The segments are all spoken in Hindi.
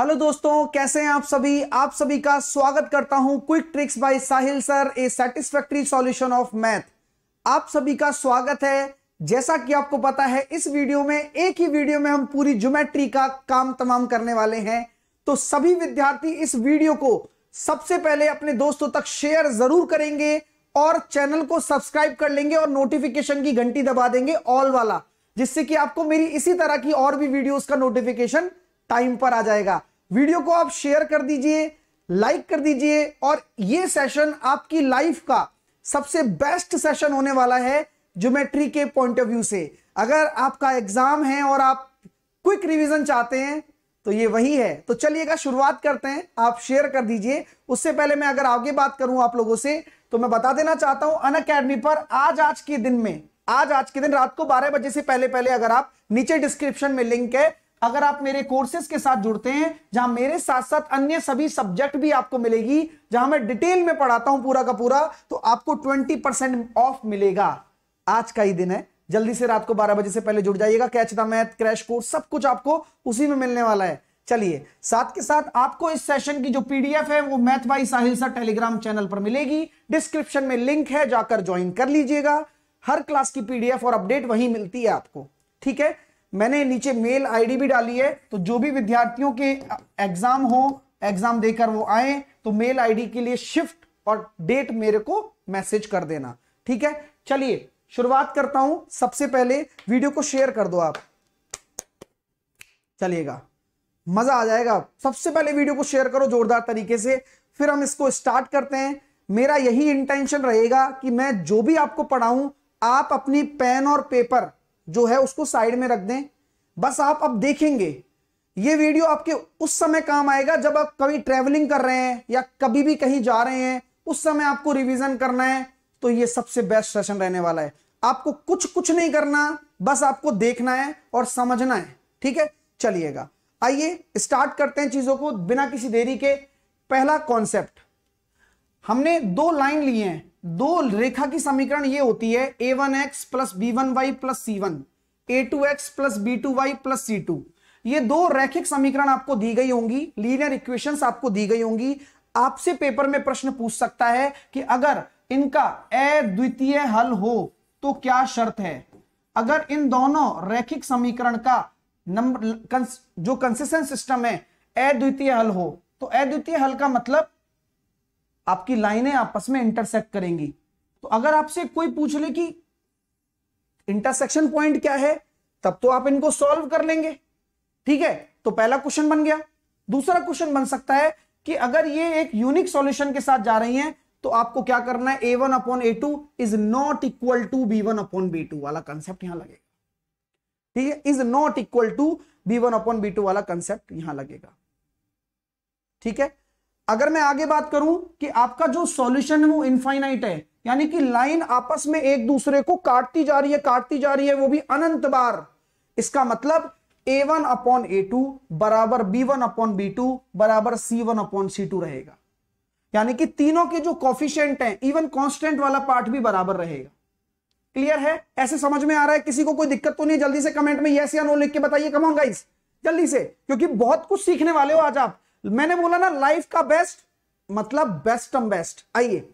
हेलो दोस्तों कैसे हैं आप सभी आप सभी का स्वागत करता हूं quick tricks by Sahil sir a satisfactory solution of math आप सभी का स्वागत है जैसा कि आपको पता है इस वीडियो में एक ही वीडियो में हम पूरी ज्योमेट्री का काम तमाम करने वाले हैं तो सभी विद्यार्थी इस वीडियो को सबसे पहले अपने दोस्तों तक शेयर जरूर करेंगे और चैनल को सब्सक्राइब कर लेंगे और नोटिफिकेशन की घंटी दबा देंगे ऑल वाला जिससे कि आपको मेरी इसी तरह की और भी वीडियोस का नोटिफिकेशन टाइम पर आ जाएगा वीडियो को आप शेयर कर दीजिए लाइक कर दीजिए और ये सेशन आपकी लाइफ का सबसे बेस्ट सेशन होने वाला है ज्योमेट्री के पॉइंट ऑफ व्यू से अगर आपका एग्जाम है और आप क्विक रिवीजन चाहते हैं तो ये वही है तो चलिएगा शुरुआत करते हैं आप शेयर कर दीजिए उससे पहले मैं अगर आगे बात करूं आप लोगों से तो मैं बता देना चाहता हूं अन अकेडमी पर आज आज के दिन में आज आज के दिन रात को 12 बजे से पहले पहले अगर आप नीचे डिस्क्रिप्शन में लिंक है अगर आप मेरे कोर्सेज के साथ जुड़ते हैं जहां मेरे साथ साथ अन्य सभी सब्जेक्ट भी आपको मिलेगी जहां मैं डिटेल में पढ़ाता हूं पूरा का पूरा तो आपको 20 परसेंट ऑफ मिलेगा आज का ही दिन है जल्दी से रात को 12 बजे से पहले जुड़ जाइएगा catch the math crash course सब कुछ आपको उसी में मिलने वाला है चलिए साथ के साथ आपको इस सेशन की जो पीडीएफ है वो math by Sahil sir Telegram channel पर मिलेगी डिस्क्रिप्शन में लिंक है जाकर ज्वाइन कर लीजिएगा हर क्लास की पीडीएफ और अपडेट वही मिलती है आपको ठीक है मैंने नीचे मेल आईडी भी डाली है तो जो भी विद्यार्थियों के एग्जाम हो एग्जाम देकर वो आए तो मेल आईडी के लिए शिफ्ट और डेट मेरे को मैसेज कर देना ठीक है चलिए शुरुआत करता हूं सबसे पहले वीडियो को शेयर कर दो आप चलिएगा मजा आ जाएगा सबसे पहले वीडियो को शेयर करो जोरदार तरीके से फिर हम इसको स्टार्ट करते हैं मेरा यही इंटेंशन रहेगा कि मैं जो भी आपको पढ़ाऊं आप अपनी पेन और पेपर जो है उसको साइड में रख दें बस आप अब देखेंगे ये वीडियो आपके उस समय काम आएगा जब आप कभी ट्रेवलिंग कर रहे हैं या कभी भी कहीं जा रहे हैं उस समय आपको रिवीजन करना है तो ये सबसे बेस्ट सेशन रहने वाला है आपको कुछ कुछ नहीं करना बस आपको देखना है और समझना है ठीक है चलिएगा आइए स्टार्ट करते हैं चीजों को बिना किसी देरी के पहला कॉन्सेप्ट हमने दो लाइन लिए हैं दो रेखा की समीकरण ये होती है A one x plus B one y plus C one A two x plus B two y plus C two ये दो रैखिक समीकरण आपको दी गई होंगी लीनियर इक्वेशंस आपको दी गई होंगी आपसे पेपर में प्रश्न पूछ सकता है कि अगर इनका अद्वितीय हल हो तो क्या शर्त है अगर इन दोनों रैखिक समीकरण का नंबर जो कंसिस्टेंट सिस्टम है अद्वितीय हल हो तो अद्वितीय हल का मतलब आपकी लाइनें आपस में इंटरसेक्ट करेंगी तो अगर आपसे कोई पूछ ले कि इंटरसेक्शन पॉइंट क्या है तब तो आप इनको सॉल्व कर लेंगे ठीक है तो पहला क्वेश्चन बन गया दूसरा क्वेश्चन बन सकता है कि अगर ये एक यूनिक सॉल्यूशन के साथ जा रही हैं तो आपको क्या करना है A one upon A two is not equal to B one upon B two वाला कंसेप्ट यहां लगेगा ठीक है is not equal to B one upon B two वाला कंसेप्ट यहां लगेगा ठीक है अगर मैं आगे बात करूं कि आपका जो सॉल्यूशन है वो इनफाइनाइट है यानी कि लाइन आपस में एक दूसरे को काटती जा रही है काटती जा रही है वो भी अनंत बार इसका मतलब A one upon A two बराबर B one upon B two बराबर C one upon C two रहेगा यानी कि तीनों के जो कॉफिशियंट हैं इवन कांस्टेंट वाला पार्ट भी बराबर रहेगा क्लियर है ऐसे समझ में आ रहा है किसी को कोई दिक्कत तो नहीं जल्दी से कमेंट में यस या नो लिख के बताइए कमॉन इस जल्दी से क्योंकि बहुत कुछ सीखने वाले हो आज आप मैंने बोला ना लाइफ का बेस्ट मतलब बेस्ट एम बेस्ट आइए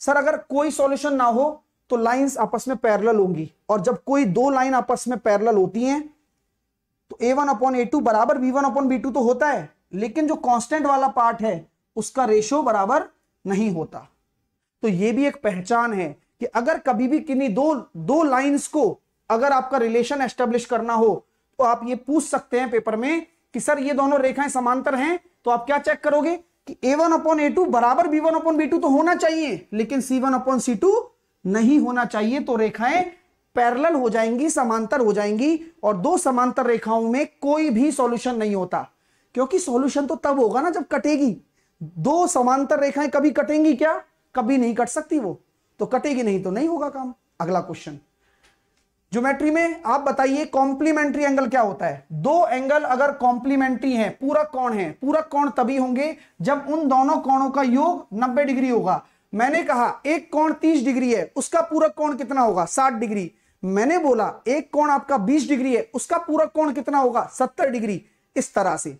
सर अगर कोई सॉल्यूशन ना हो तो लाइंस आपस में पैरेलल होंगी और जब कोई दो लाइन आपस में पैरेलल होती हैं तो A one upon A two बराबर B one upon B two तो होता है लेकिन जो कांस्टेंट वाला पार्ट है उसका रेशो बराबर नहीं होता तो ये भी एक पहचान है कि अगर कभी भी किन्हीं दो दो लाइंस को अगर आपका रिलेशन एस्टेब्लिश करना हो तो आप ये पूछ सकते हैं पेपर में कि सर ये दोनों रेखाएं समांतर हैं तो आप क्या चेक करोगे कि A one upon A two बराबर B one upon B two तो होना चाहिए लेकिन C one upon C two नहीं होना चाहिए तो रेखाएं पैरेलल हो जाएंगी समांतर हो जाएंगी और दो समांतर रेखाओं में कोई भी सॉल्यूशन नहीं होता क्योंकि सॉल्यूशन तो तब होगा ना जब कटेगी दो समांतर रेखाएं कभी कटेंगी क्या कभी नहीं कट सकती वो तो कटेगी नहीं तो नहीं होगा काम अगला क्वेश्चन ज्योमेट्री में आप बताइए कॉम्प्लीमेंट्री एंगल क्या होता है दो एंगल अगर कॉम्प्लीमेंट्री हैं पूरा कोण है पूरा कोण तभी होंगे जब उन दोनों कोणों का योग 90 डिग्री होगा मैंने कहा एक कोण 30 डिग्री है उसका पूरा कोण कितना होगा 60 डिग्री मैंने बोला एक कोण आपका 20 डिग्री है उसका पूरा कोण कितना होगा सत्तर डिग्री इस तरह से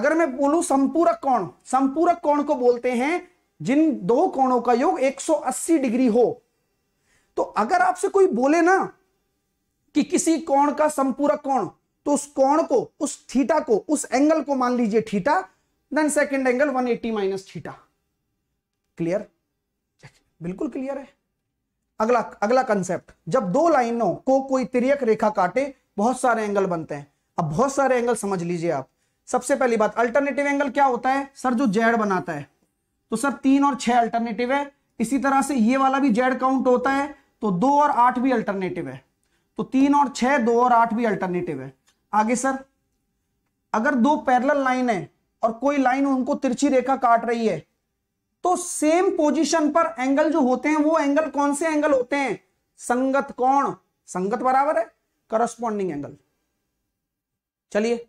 अगर मैं बोलू संपूरक कोण संपूरक कोण को बोलते हैं जिन दो कोणों का योग एक डिग्री हो तो अगर आपसे कोई बोले ना कि किसी कोण का संपूरक कोण तो उस कोण को उस थीटा को उस एंगल को मान लीजिए theta then second angle 180 eighty minus theta clear बिल्कुल क्लियर है अगला अगला कंसेप्ट जब दो लाइनों को कोई तिरक रेखा काटे बहुत सारे एंगल बनते हैं अब बहुत सारे एंगल समझ लीजिए आप सबसे पहली बात अल्टरनेटिव एंगल क्या होता है सर जो जेड बनाता है तो सर तीन और छह अल्टरनेटिव है इसी तरह से ये वाला भी जेड काउंट होता है तो दो और आठ भी अल्टरनेटिव है तो तीन और छह दो और आठ भी अल्टरनेटिव है आगे सर अगर दो पैरेलल लाइन है और कोई लाइन उनको तिरछी रेखा काट रही है तो सेम पोजीशन पर एंगल जो होते हैं वो एंगल कौन से एंगल होते हैं संगत कौन संगत बराबर है करस्पॉन्डिंग एंगल चलिए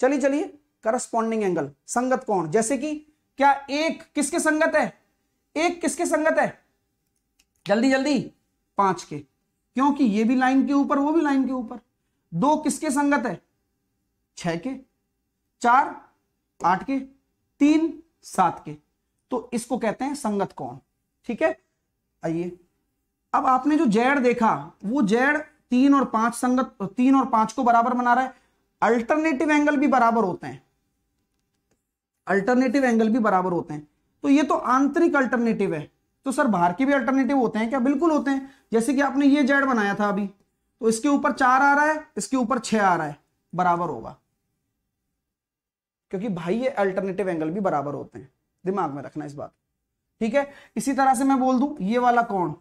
चलिए चलिए करस्पॉन्डिंग एंगल संगत कौन जैसे कि क्या एक किसके संगत है एक किसके संगत है जल्दी जल्दी पांच के क्योंकि ये भी लाइन के ऊपर वो भी लाइन के ऊपर दो किसके संगत है छह के चार आठ के तीन सात के तो इसको कहते हैं संगत कौन ठीक है आइए अब आपने जो जेड देखा वो जेड तीन और पांच संगत तीन और पांच को बराबर बना रहा है अल्टरनेटिव एंगल भी बराबर होते हैं अल्टरनेटिव एंगल भी बराबर होते हैं तो ये तो आंतरिक अल्टरनेटिव है तो सर बाहर के भी अल्टरनेटिव होते हैं क्या बिल्कुल होते हैं जैसे कि आपने ये जेड बनाया था अभी तो इसके ऊपर चार आ रहा है इसके ऊपर छह आ रहा है बराबर होगा क्योंकि भाई ये अल्टरनेटिव एंगल भी बराबर होते हैं दिमाग में रखना इस बात ठीक है इसी तरह से मैं बोल दू ये वाला कौन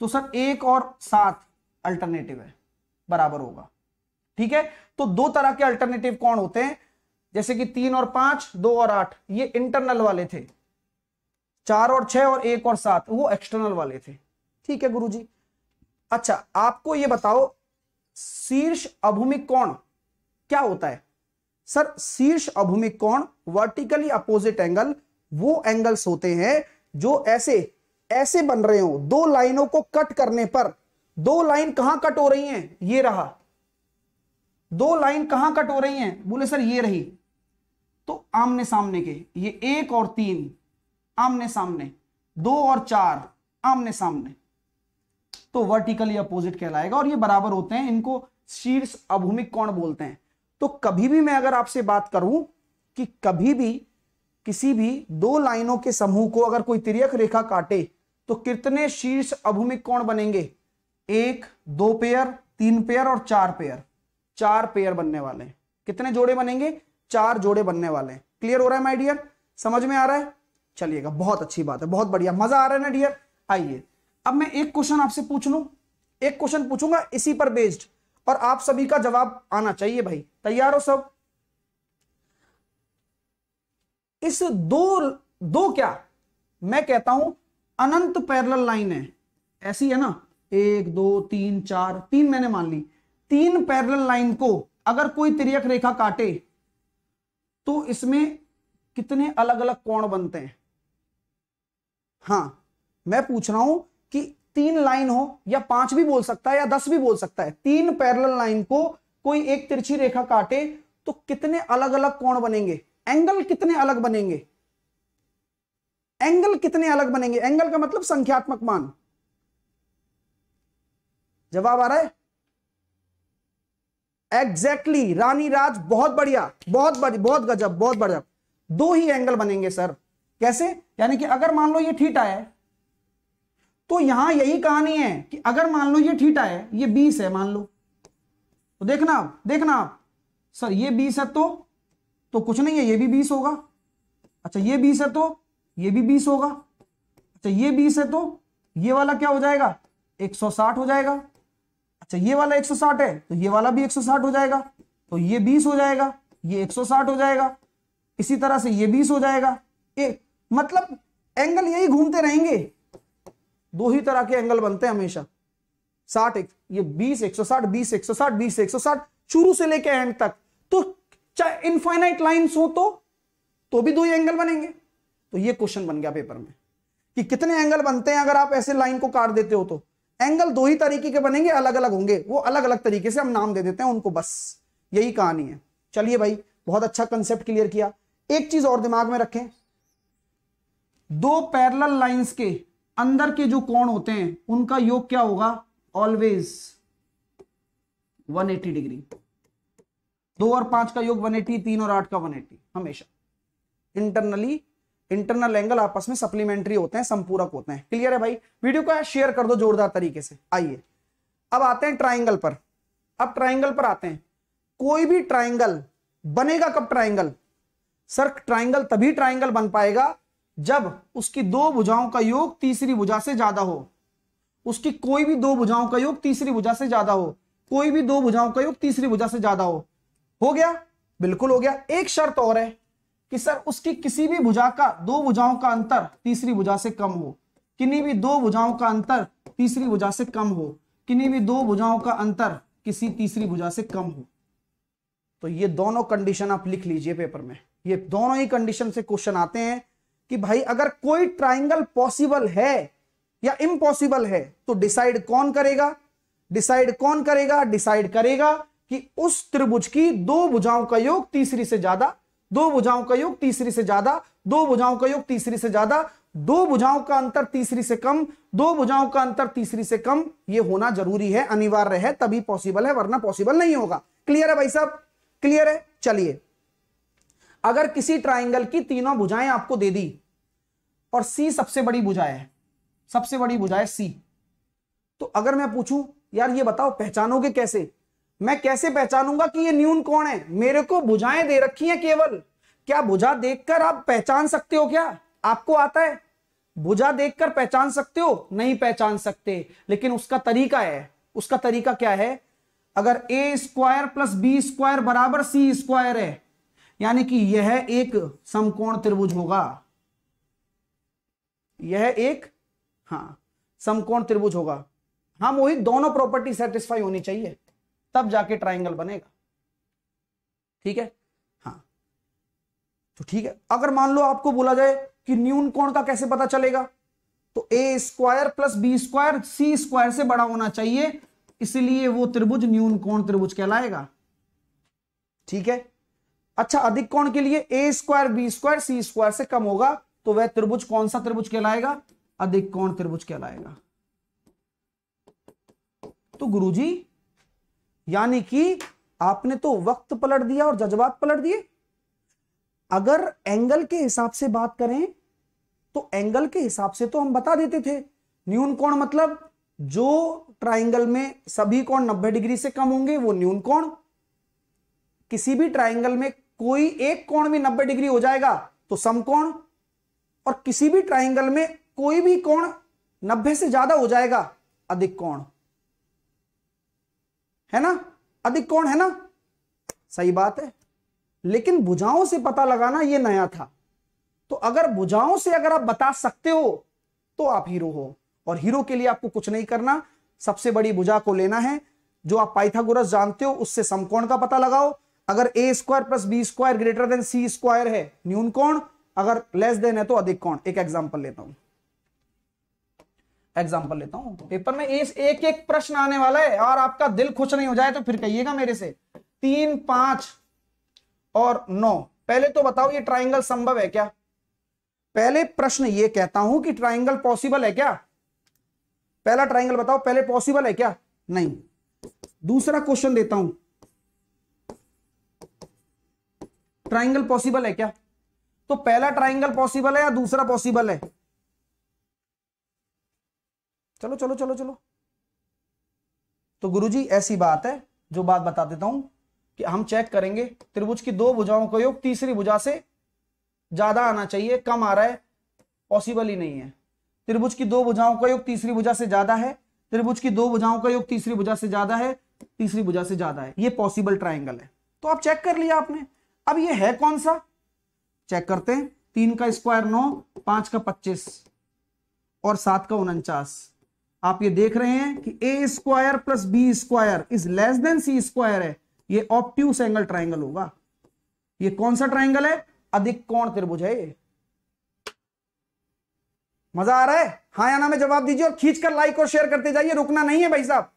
तो सर एक और सात अल्टरनेटिव है बराबर होगा ठीक है तो दो तरह के अल्टरनेटिव कौन होते हैं जैसे कि तीन और पांच दो और आठ ये इंटरनल वाले थे चार और छह और एक और सात वो एक्सटर्नल वाले थे ठीक है गुरुजी अच्छा आपको ये बताओ शीर्ष अभूमिक कोण क्या होता है सर शीर्ष अभूमिक कोण वर्टिकली अपोजिट एंगल वो एंगल्स होते हैं जो ऐसे ऐसे बन रहे हो दो लाइनों को कट करने पर दो लाइन कहां कट हो रही हैं ये रहा दो लाइन कहां कट हो रही हैं बोले सर ये रही तो आमने सामने के ये एक और तीन आमने सामने दो और चार आमने सामने तो वर्टिकली अपोजिट कहलाएगा और ये बराबर होते हैं इनको शीर्ष अभूमिक कोण बोलते हैं तो कभी भी मैं अगर आपसे बात करूं कि कभी भी किसी भी दो लाइनों के समूह को अगर कोई तिरक रेखा काटे तो कितने शीर्ष अभूमिक कोण बनेंगे एक दो पेयर तीन पेयर और चार पेयर चार पेयर बनने वाले कितने जोड़े बनेंगे चार जोड़े बनने वाले क्लियर हो रहा है माइडियर समझ में आ रहा है चलिएगा बहुत अच्छी बात है बहुत बढ़िया मजा आ रहा है ना डियर आइए अब मैं एक क्वेश्चन आपसे पूछ लू एक क्वेश्चन पूछूंगा इसी पर बेस्ड और आप सभी का जवाब आना चाहिए भाई तैयार हो सब इस दो दो क्या मैं कहता हूं अनंत पैरल लाइन है ऐसी है ना एक दो तीन चार तीन मैंने मान ली तीन पैरल लाइन को अगर कोई तिरक रेखा काटे तो इसमें कितने अलग अलग कोण बनते हैं हाँ मैं पूछ रहा हूं कि तीन लाइन हो या पांच भी बोल सकता है या दस भी बोल सकता है तीन पैरेलल लाइन को कोई एक तिरछी रेखा काटे तो कितने अलग अलग कोण बनेंगे एंगल कितने अलग बनेंगे एंगल कितने अलग बनेंगे एंगल का मतलब संख्यात्मक मान जवाब आ रहा है एग्जैक्टली exactly, रानी राज बहुत बढ़िया बहुत बढ़िया बहुत गजब बहुत बढ़िया दो ही एंगल बनेंगे सर कैसे यानी कि अगर मान लो ये ठीटा है तो यहां यही कहानी है कि अगर मान लो ये ठीटा है ये बीस है मान लो तो देखना आप देखना आप सर ये बीस है तो तो कुछ नहीं है ये भी बीस होगा अच्छा ये बीस है तो ये भी बीस होगा अच्छा ये बीस है तो ये वाला क्या हो जाएगा एक सौ साठ हो जाएगा अच्छा ये वाला एक सौ साठ है तो ये वाला भी एक सौ साठ हो जाएगा तो ये बीस हो जाएगा ये एक सौ साठ हो जाएगा इसी तरह से ये बीस हो जाएगा एक मतलब एंगल यही घूमते रहेंगे दो ही तरह के एंगल बनते हैं हमेशा साठ एक, ये बीस एक सौ साठ बीस एक सौ साठ बीस एक सौ साठ शुरू से लेके एंड तक तो चाहे इनफाइनाइट लाइंस हो तो तो भी दो ही एंगल बनेंगे तो ये क्वेश्चन बन गया पेपर में कि कितने एंगल बनते हैं अगर आप ऐसे लाइन को काट देते हो तो एंगल दो ही तरीके के बनेंगे अलग अलग होंगे वो अलग अलग तरीके से हम नाम दे देते हैं उनको बस यही कहानी है चलिए भाई बहुत अच्छा कंसेप्ट क्लियर किया एक चीज और दिमाग में रखें दो पैरेलल लाइंस के अंदर के जो कोण होते हैं उनका योग क्या होगा ऑलवेज 180 डिग्री दो और पांच का योग 180 तीन और आठ का 180 हमेशा इंटरनली इंटरनल एंगल आपस में सप्लीमेंट्री होते हैं संपूरक होते हैं क्लियर है भाई वीडियो को शेयर कर दो जोरदार तरीके से आइए अब आते हैं ट्राइंगल पर अब ट्राइंगल पर आते हैं कोई भी ट्राइंगल बनेगा कब ट्राइंगल सर ट्राइंगल तभी ट्राइंगल बन पाएगा जब उसकी दो भुजाओं का योग तीसरी भुजा से ज्यादा हो उसकी कोई भी दो भुजाओं का योग तीसरी भुजा से ज्यादा हो कोई भी दो भुजाओं का योग तीसरी भुजा से ज्यादा हो हो गया बिल्कुल हो गया एक शर्त और है कि सर उसकी किसी भी भुजा का दो भुजाओं का अंतर तीसरी भुजा से कम हो किन्हीं भी दो भुजाओं का अंतर तीसरी भुजा से कम हो किन्हीं भी दो भुजाओं का अंतर किसी तीसरी भुजा से कम हो तो ये दोनों कंडीशन आप लिख लीजिए पेपर में ये दोनों ही कंडीशन से क्वेश्चन आते हैं कि भाई अगर कोई ट्राइंगल पॉसिबल है या इम्पॉसिबल है तो डिसाइड कौन करेगा डिसाइड कौन करेगा डिसाइड करेगा कि उस त्रिभुज की दो भुजाओं का योग तीसरी से ज्यादा दो भुजाओं का योग तीसरी से ज्यादा दो भुजाओं का योग तीसरी से ज्यादा दो भुजाओं का अंतर तीसरी से कम दो भुजाओं का अंतर तीसरी से कम यह होना जरूरी है अनिवार्य है तभी पॉसिबल है वरना पॉसिबल नहीं होगा क्लियर है भाई साहब क्लियर है चलिए अगर किसी ट्राइंगल की तीनों भुजाएं आपको दे दी और सी सबसे बड़ी भुजा है सबसे बड़ी भुजा है सी तो अगर मैं पूछूं यार ये बताओ पहचानोगे कैसे मैं कैसे पहचानूंगा कि ये न्यून कौन है मेरे को भुजाएं दे रखी हैं केवल क्या भुजा देखकर आप पहचान सकते हो क्या आपको आता है भुजा देखकर पहचान सकते हो नहीं पहचान सकते लेकिन उसका तरीका है उसका तरीका क्या है अगर A square plus B square बराबर सी स्क्वायर है यानी कि यह एक समकोण त्रिभुज होगा यह एक हाँ समकोण त्रिभुज होगा हम हाँ, वही दोनों प्रॉपर्टी सेटिस्फाई होनी चाहिए तब जाके ट्राइंगल बनेगा ठीक है हाँ तो ठीक है अगर मान लो आपको बोला जाए कि न्यून कोण का कैसे पता चलेगा तो A square plus B square C square से बड़ा होना चाहिए इसलिए वो त्रिभुज न्यून कोण त्रिभुज कहलाएगा ठीक है अच्छा अधिक कोण के लिए A square B square C square से कम होगा तो वह त्रिभुज कौन सा त्रिभुज कहलाएगा अधिक कौन त्रिभुज कहलाएगा तो गुरुजी यानी कि आपने तो वक्त पलट दिया और जज्बात पलट दिए अगर एंगल के हिसाब से बात करें तो एंगल के हिसाब से तो हम बता देते थे न्यून कोण मतलब जो ट्राइंगल में सभी कोण 90 डिग्री से कम होंगे वो न्यून कोण किसी भी ट्राइंगल में कोई एक कोण में 90 डिग्री हो जाएगा तो समकोण और किसी भी ट्राइंगल में कोई भी कोण 90 से ज्यादा हो जाएगा अधिक कोण है ना अधिक कोण है ना सही बात है लेकिन भुजाओं से पता लगाना यह नया था तो अगर भुजाओं से अगर आप बता सकते हो तो आप हीरो हो और हीरो के लिए आपको कुछ नहीं करना सबसे बड़ी भुजा को लेना है जो आप पाइथागोरस जानते हो उससे समकोण का पता लगाओ अगर A square plus B square greater than C square है न्यून कोण अगर लेस देन है तो अधिक कोण एक एग्जाम्पल लेता हूं एग्जाम्पल लेता हूं पेपर में इस एक एक प्रश्न आने वाला है और आपका दिल खुश नहीं हो जाए तो फिर कहिएगा मेरे से तीन पांच और नौ पहले तो बताओ ये ट्राइंगल संभव है क्या पहले प्रश्न ये कहता हूं कि ट्राइंगल पॉसिबल है क्या पहला ट्राइंगल बताओ पहले पॉसिबल है क्या नहीं दूसरा क्वेश्चन देता हूं ट्राइंगल पॉसिबल है क्या तो पहला ट्राइंगल पॉसिबल है या दूसरा पॉसिबल है चलो चलो चलो चलो तो गुरुजी ऐसी बात है जो बात बता देता हूं कि हम चेक करेंगे त्रिभुज की दो भुजाओं का योग तीसरी भुजा से ज्यादा आना चाहिए कम आ रहा है पॉसिबल ही नहीं है त्रिभुज की दो भुजाओं का योग तीसरी भुजा से ज्यादा है त्रिभुज की दो भुजाओं का योग तीसरी भुजा से ज्यादा है तीसरी भुजा से ज्यादा है ये पॉसिबल ट्राइंगल है तो आप चेक कर लिया आपने अब ये है कौन सा चेक करते हैं तीन का स्क्वायर नौ पांच का पच्चीस और सात का उनचास आप ये देख रहे हैं कि A square plus B square is less than C square है ये ऑप्ट्यूस एंगल ट्राइंगल होगा ये कौन सा ट्राइंगल है अधिक कौन त्रिभुज है ये मजा आ रहा है हाँ या ना में जवाब दीजिए और खींचकर लाइक और शेयर करते जाइए रुकना नहीं है भाई साहब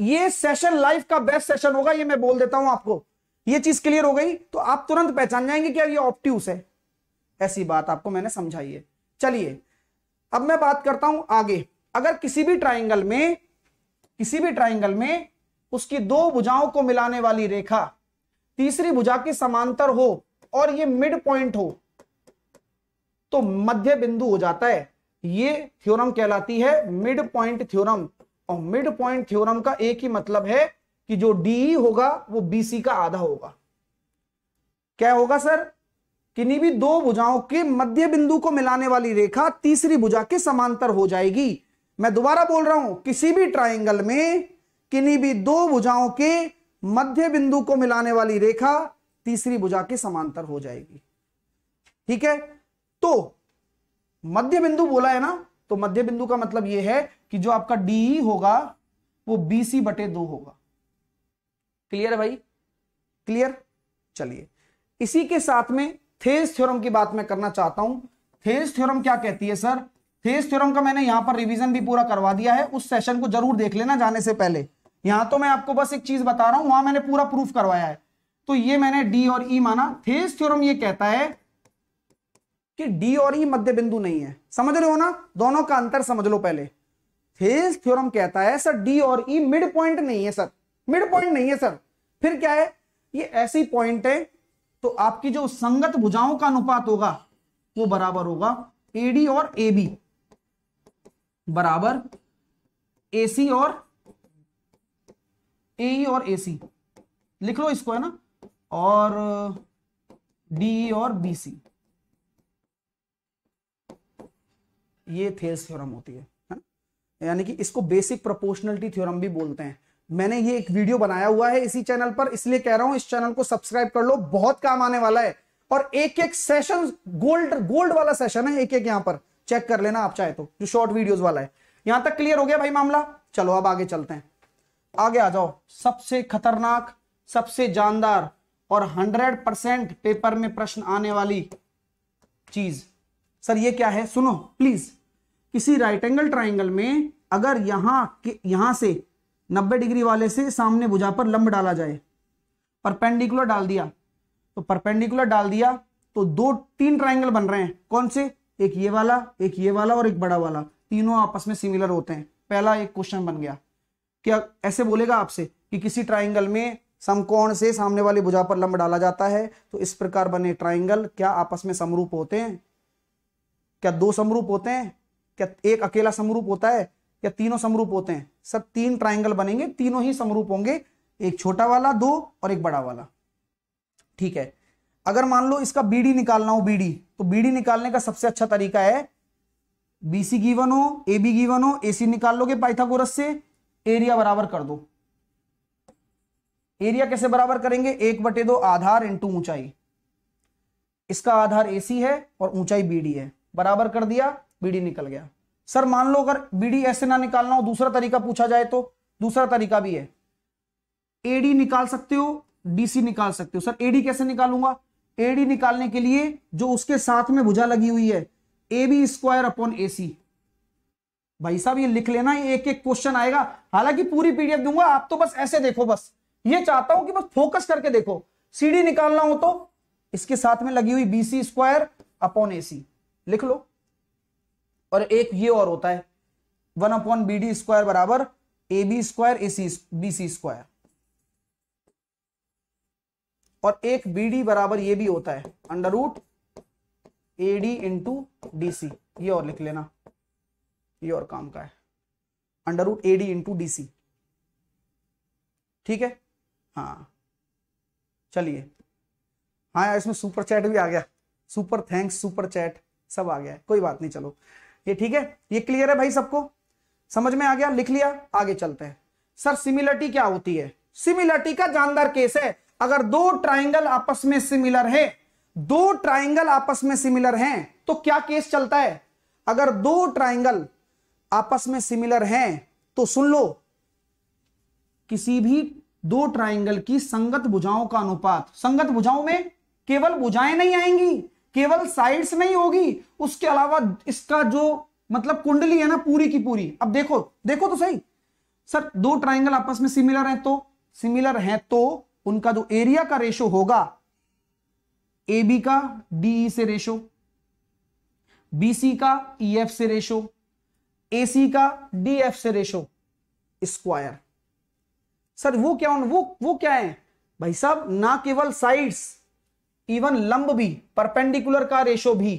ये सेशन लाइफ का बेस्ट सेशन होगा ये मैं बोल देता हूं आपको ये चीज क्लियर हो गई तो आप तुरंत पहचान जाएंगे क्या ये ऑप्टिवस है ऐसी बात आपको मैंने समझाई है चलिए अब मैं बात करता हूं आगे अगर किसी भी ट्राइंगल में किसी भी ट्राइंगल में उसकी दो भुजाओं को मिलाने वाली रेखा तीसरी भुजा की समांतर हो और ये मिड पॉइंट हो तो मध्य बिंदु हो जाता है ये थ्योरम कहलाती है मिड पॉइंट थ्योरम और मिड पॉइंट थ्योरम का एक ही मतलब है कि जो डीई e होगा वो बीसी का आधा होगा क्या होगा सर किन्हीं भी दो भुजाओं के मध्य बिंदु को मिलाने वाली रेखा तीसरी भुजा के समांतर हो जाएगी मैं दोबारा बोल रहा हूं किसी भी ट्राइंगल में किन्हीं भी दो भुजाओं के मध्य बिंदु को मिलाने वाली रेखा तीसरी भुजा के समांतर हो जाएगी ठीक है तो मध्य बिंदु बोला है ना तो मध्य बिंदु का मतलब यह है कि जो आपका डीई e होगा वो बीसी बटे दो होगा क्लियर है भाई क्लियर चलिए इसी के साथ में थेस थ्योरम की बात मैं करना चाहता हूं थेस थ्योरम क्या कहती है सर थेस थ्योरम का मैंने यहां पर रिवीजन भी पूरा करवा दिया है उस सेशन को जरूर देख लेना जाने से पहले यहां तो मैं आपको बस एक चीज बता रहा हूं वहां मैंने पूरा प्रूफ करवाया है तो ये मैंने डी और ई e माना थेस थ्योरम ये कहता है कि डी और ई e मध्य बिंदु नहीं है समझ रहे हो ना दोनों का अंतर समझ लो पहले थेस थ्योरम कहता है सर डी और ई मिड पॉइंट नहीं है सर मिड पॉइंट नहीं है सर फिर क्या है ये ऐसी पॉइंट है तो आपकी जो संगत भुजाओं का अनुपात होगा वो बराबर होगा एडी और ए बी बराबर एसी और ए e और ए सी लिख लो इसको है ना और डी e और बी सी ये थेल्स थ्योरम होती है यानी कि इसको बेसिक प्रोपोर्शनलिटी थ्योरम भी बोलते हैं मैंने ये एक वीडियो बनाया हुआ है इसी चैनल पर इसलिए कह रहा हूं इस चैनल को सब्सक्राइब कर लो बहुत काम आने वाला है और एक एक सेशन गोल्ड गोल्ड वाला सेशन है एक एक यहां पर चेक कर लेना आप चाहे तो जो शॉर्ट वीडियोस वाला है यहां तक क्लियर हो गया भाई मामला चलो अब आगे चलते हैं आगे आ जाओ सबसे खतरनाक सबसे जानदार और हंड्रेड परसेंट पेपर में प्रश्न आने वाली चीज सर ये क्या है सुनो प्लीज किसी राइट एंगल ट्राइंगल में अगर यहां यहां से 90 डिग्री वाले से सामने भुजा पर लंब डाला जाए परपेंडिकुलर डाल दिया तो परपेंडिकुलर डाल दिया तो दो तीन ट्राइंगल बन रहे हैं कौन से एक ये वाला एक ये वाला और एक बड़ा वाला तीनों आपस में सिमिलर होते हैं पहला एक क्वेश्चन बन गया क्या ऐसे बोलेगा आपसे कि किसी ट्राइंगल में समकोण से सामने वाले भुजा पर लंब डाला जाता है तो इस प्रकार बने ट्राइंगल क्या आपस में समरूप होते हैं क्या दो समरूप होते हैं क्या एक अकेला समरूप होता है या तीनों समरूप होते हैं सब तीन ट्राइंगल बनेंगे तीनों ही समरूप होंगे एक छोटा वाला दो और एक बड़ा वाला ठीक है अगर मान लो इसका बीडी निकालना हो बीडी तो बीडी निकालने का सबसे अच्छा तरीका है बीसी गीवन हो ए बी गीवन हो एसी निकाल लोगे पाइथागोरस से एरिया बराबर कर दो एरिया कैसे बराबर करेंगे एक बटे दो आधार इंटू ऊंचाई इसका आधार एसी है और ऊंचाई बीडी है बराबर कर दिया बीडी निकल गया सर मान लो अगर बीडी ऐसे ना निकालना हो दूसरा तरीका पूछा जाए तो दूसरा तरीका भी है एडी निकाल सकते हो डीसी निकाल सकते हो सर एडी कैसे निकालूंगा एडी निकालने के लिए जो उसके साथ में भुजा लगी हुई है A B square upon A C भाई साहब ये लिख लेना ये एक एक क्वेश्चन आएगा हालांकि पूरी पीडीएफ दूंगा आप तो बस ऐसे देखो बस ये चाहता हूं कि बस फोकस करके देखो सीडी निकालना हो तो इसके साथ में लगी हुई बीसी स्क्वायर अपॉन एसी लिख लो और एक ये और होता है one upon B D square बराबर A B square A C B C square और एक बी डी बराबर ये भी होता है under root A D into D C ये और लिख लेना ये और काम का है under root A D into D C ठीक है हाँ चलिए हाँ यार इसमें सुपर चैट भी आ गया सुपर थैंक्स सुपर चैट सब आ गया है कोई बात नहीं चलो ये ठीक है ये क्लियर है भाई सबको समझ में आ गया लिख लिया आगे चलते हैं सर सिमिलरिटी क्या होती है सिमिलरिटी का जानदार केस है अगर दो ट्राइंगल आपस में सिमिलर है दो ट्राइंगल आपस में सिमिलर हैं तो क्या केस चलता है अगर दो ट्राइंगल आपस में सिमिलर हैं तो सुन लो किसी भी दो ट्राइंगल की संगत भुजाओं का अनुपात संगत भुजाओं में केवल भुजाएं नहीं आएंगी केवल साइड्स नहीं होगी उसके अलावा इसका जो मतलब कुंडली है ना पूरी की पूरी अब देखो देखो तो सही सर दो ट्राइंगल आपस में सिमिलर हैं तो सिमिलर हैं तो उनका जो एरिया का रेशो होगा ए बी का डीई e से रेशो बीसी का ई e एफ से रेशो एसी का डीएफ से रेशो स्क्वायर सर वो क्या वो वो क्या है भाई साहब ना केवल साइड्स इवन लंब भी परपेंडिकुलर का रेशो भी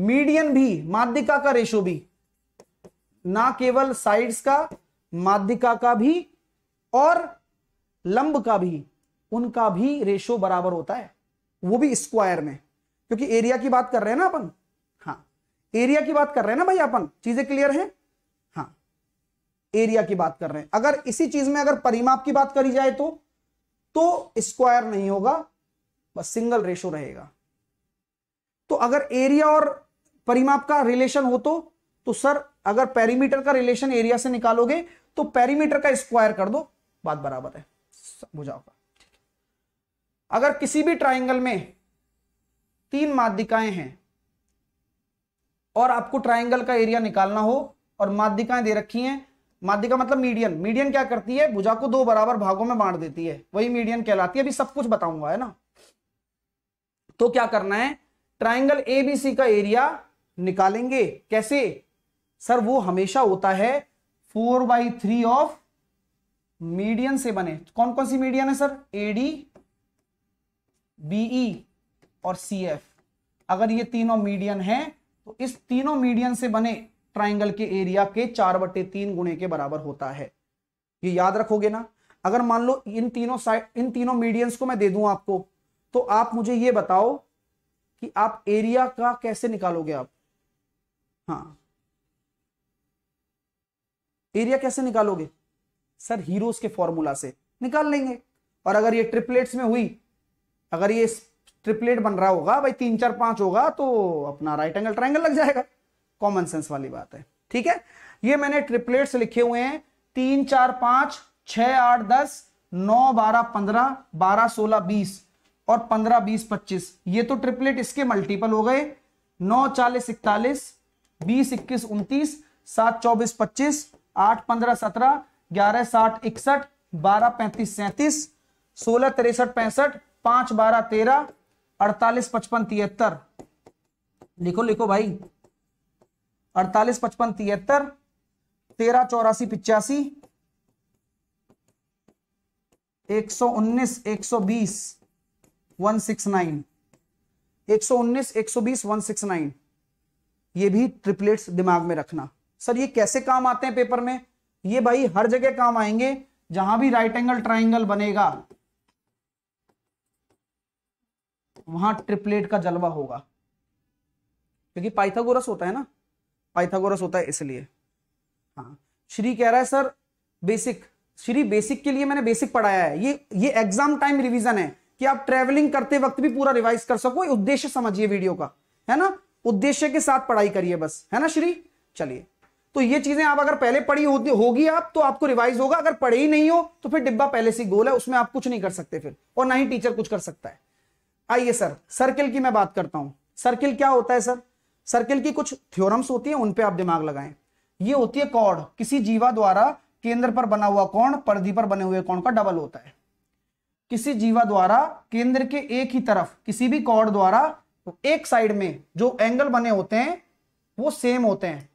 मीडियन भी माध्यिका का रेशो भी ना केवल साइड्स का माध्यिका का भी और लंब का भी उनका भी रेशो बराबर होता है वो भी स्क्वायर में क्योंकि एरिया की बात कर रहे हैं ना अपन हाँ एरिया की बात कर रहे हैं ना भाई अपन चीजें क्लियर हैं हाँ एरिया की बात कर रहे हैं अगर इसी चीज में अगर परिमाप की बात करी जाए तो तो स्क्वायर नहीं होगा बस सिंगल रेशो रहेगा तो अगर एरिया और परिमाप का रिलेशन हो तो तो सर अगर पेरीमीटर का रिलेशन एरिया से निकालोगे तो पेरीमीटर का स्क्वायर कर दो बात बराबर है बुझाओगा अगर किसी भी ट्राइंगल में तीन माध्यिकाएं हैं और आपको ट्राइंगल का एरिया निकालना हो और माध्यिकाएं दे रखी हैं माध्यिका मतलब मीडियन मीडियन क्या करती है भुजा को दो बराबर भागों में बांट देती है वही मीडियन कहलाती है अभी सब कुछ बताऊंगा है ना तो क्या करना है ट्राइंगल एबीसी का एरिया निकालेंगे कैसे सर वो हमेशा होता है four by three of median से बने कौन कौन सी मीडियन है सर एडी बीई e और सी एफ अगर ये तीनों मीडियन है तो इस तीनों मीडियन से बने ट्राइंगल के एरिया के चार बटे तीन गुणे के बराबर होता है ये याद रखोगे ना अगर मान लो इन तीनों साइड इन तीनों मीडियंस को मैं दे दूं आपको तो आप मुझे ये बताओ कि आप एरिया का कैसे निकालोगे आप हाँ एरिया कैसे निकालोगे सर हीरोज के फॉर्मूला से निकाल लेंगे और अगर ये ट्रिपलेट्स में हुई अगर ये ट्रिपलेट बन रहा होगा भाई तीन चार पांच होगा तो अपना राइट एंगल ट्राइंगल लग जाएगा कॉमन सेंस वाली बात है ठीक है ये मैंने ट्रिपलेट्स लिखे हुए हैं तीन चार पांच छ आठ दस नौ बारह पंद्रह बारह सोलह बीस और पंद्रह बीस पच्चीस ये तो ट्रिपलेट इसके मल्टीपल हो गए नौ चालीस इकतालीस बीस इक्कीस उनतीस सात चौबीस पच्चीस आठ पंद्रह सत्रह ग्यारह साठ इकसठ बारह पैंतीस सैंतीस सोलह तिरसठ पैंसठ पांच बारह तेरह अड़तालीस पचपन तिहत्तर लिखो लिखो भाई अड़तालीस पचपन तिहत्तर तेरह चौरासी पिचासी एक सौ उन्नीस एक सौ बीस बीस 119 सिक्स नाइन ये भी ट्रिपलेट्स दिमाग में रखना सर ये कैसे काम आते हैं पेपर में ये भाई हर जगह काम आएंगे जहां भी राइट एंगल ट्राइंगल बनेगा वहां ट्रिपलेट का जलवा होगा क्योंकि पाइथागोरस होता है ना पाइथागोरस होता है इसलिए हाँ श्री कह रहा है सर बेसिक श्री बेसिक के लिए मैंने बेसिक पढ़ाया है ये ये एग्जाम टाइम रिवीजन है कि आप ट्रेवलिंग करते वक्त भी पूरा रिवाइज कर सको उद्देश्य समझिए वीडियो का है ना उद्देश्य के साथ पढ़ाई करिए बस है ना श्री चलिए तो ये चीजें आप अगर पहले पढ़ी होती होगी आप तो आपको रिवाइज होगा अगर पढ़े ही नहीं हो तो फिर डिब्बा पहले से गोल है उसमें आप कुछ नहीं कर सकते फिर और ना ही टीचर कुछ कर सकता है आइए सर सर्किल की मैं बात करता हूं सर्किल क्या होता है सर सर्किल की कुछ थ्योरम्स होती है उन पर आप दिमाग लगाएं ये होती है कौड़ किसी जीवा द्वारा केंद्र पर बना हुआ कौन परिधि पर बने हुए कौन का डबल होता है किसी जीवा द्वारा केंद्र के एक ही तरफ किसी भी कॉर्ड द्वारा एक साइड में जो एंगल बने होते हैं वो सेम होते हैं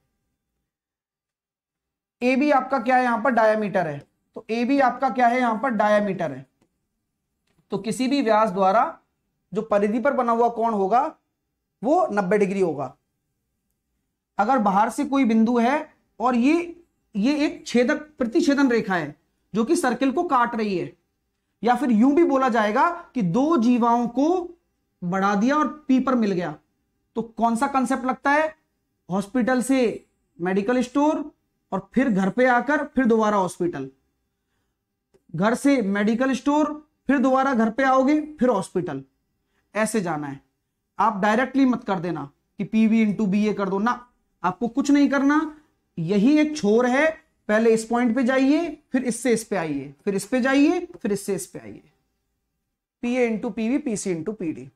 ए बी आपका क्या है यहां पर डायामीटर है तो ए बी आपका क्या है यहां पर डायामीटर है तो किसी भी व्यास द्वारा जो परिधि पर बना हुआ कोण होगा वो 90 डिग्री होगा अगर बाहर से कोई बिंदु है और ये ये एक छेदक प्रतिच्छेदन रेखा है जो कि सर्किल को काट रही है या फिर यूं भी बोला जाएगा कि दो जीवाओं को बढ़ा दिया और पी पर मिल गया तो कौन सा कंसेप्ट लगता है हॉस्पिटल से मेडिकल स्टोर और फिर घर पे आकर फिर दोबारा हॉस्पिटल घर से मेडिकल स्टोर फिर दोबारा घर पे आओगे फिर हॉस्पिटल ऐसे जाना है आप डायरेक्टली मत कर देना कि पीवी इंटू बी ए कर दो ना आपको कुछ नहीं करना यही एक छोर है पहले इस पॉइंट पे जाइए फिर इससे इस पे आइए फिर इस पे जाइए फिर इससे इस पे आइए P A into PV PC into PD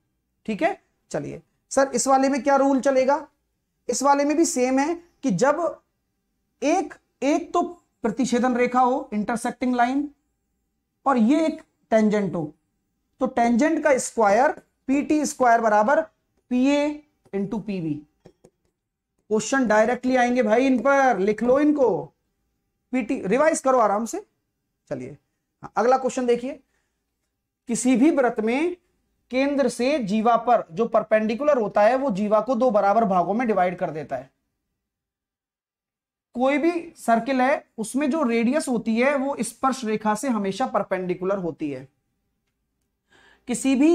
ठीक है चलिए सर इस वाले में क्या रूल चलेगा इस वाले में भी सेम है कि जब एक एक तो प्रतिषेधन रेखा हो इंटरसेक्टिंग लाइन और ये एक टेंजेंट हो तो टेंजेंट का स्क्वायर पीटी स्क्वायर बराबर PA into PV question directly आएंगे भाई इन पर लिख लो इनको पीटी रिवाइज करो आराम से चलिए हाँ, अगला क्वेश्चन देखिए किसी भी व्रत में केंद्र से जीवा पर जो परपेंडिकुलर होता है वो जीवा को दो बराबर भागों में डिवाइड कर देता है कोई भी सर्किल है उसमें जो रेडियस होती है वो स्पर्श रेखा से हमेशा परपेंडिकुलर होती है किसी भी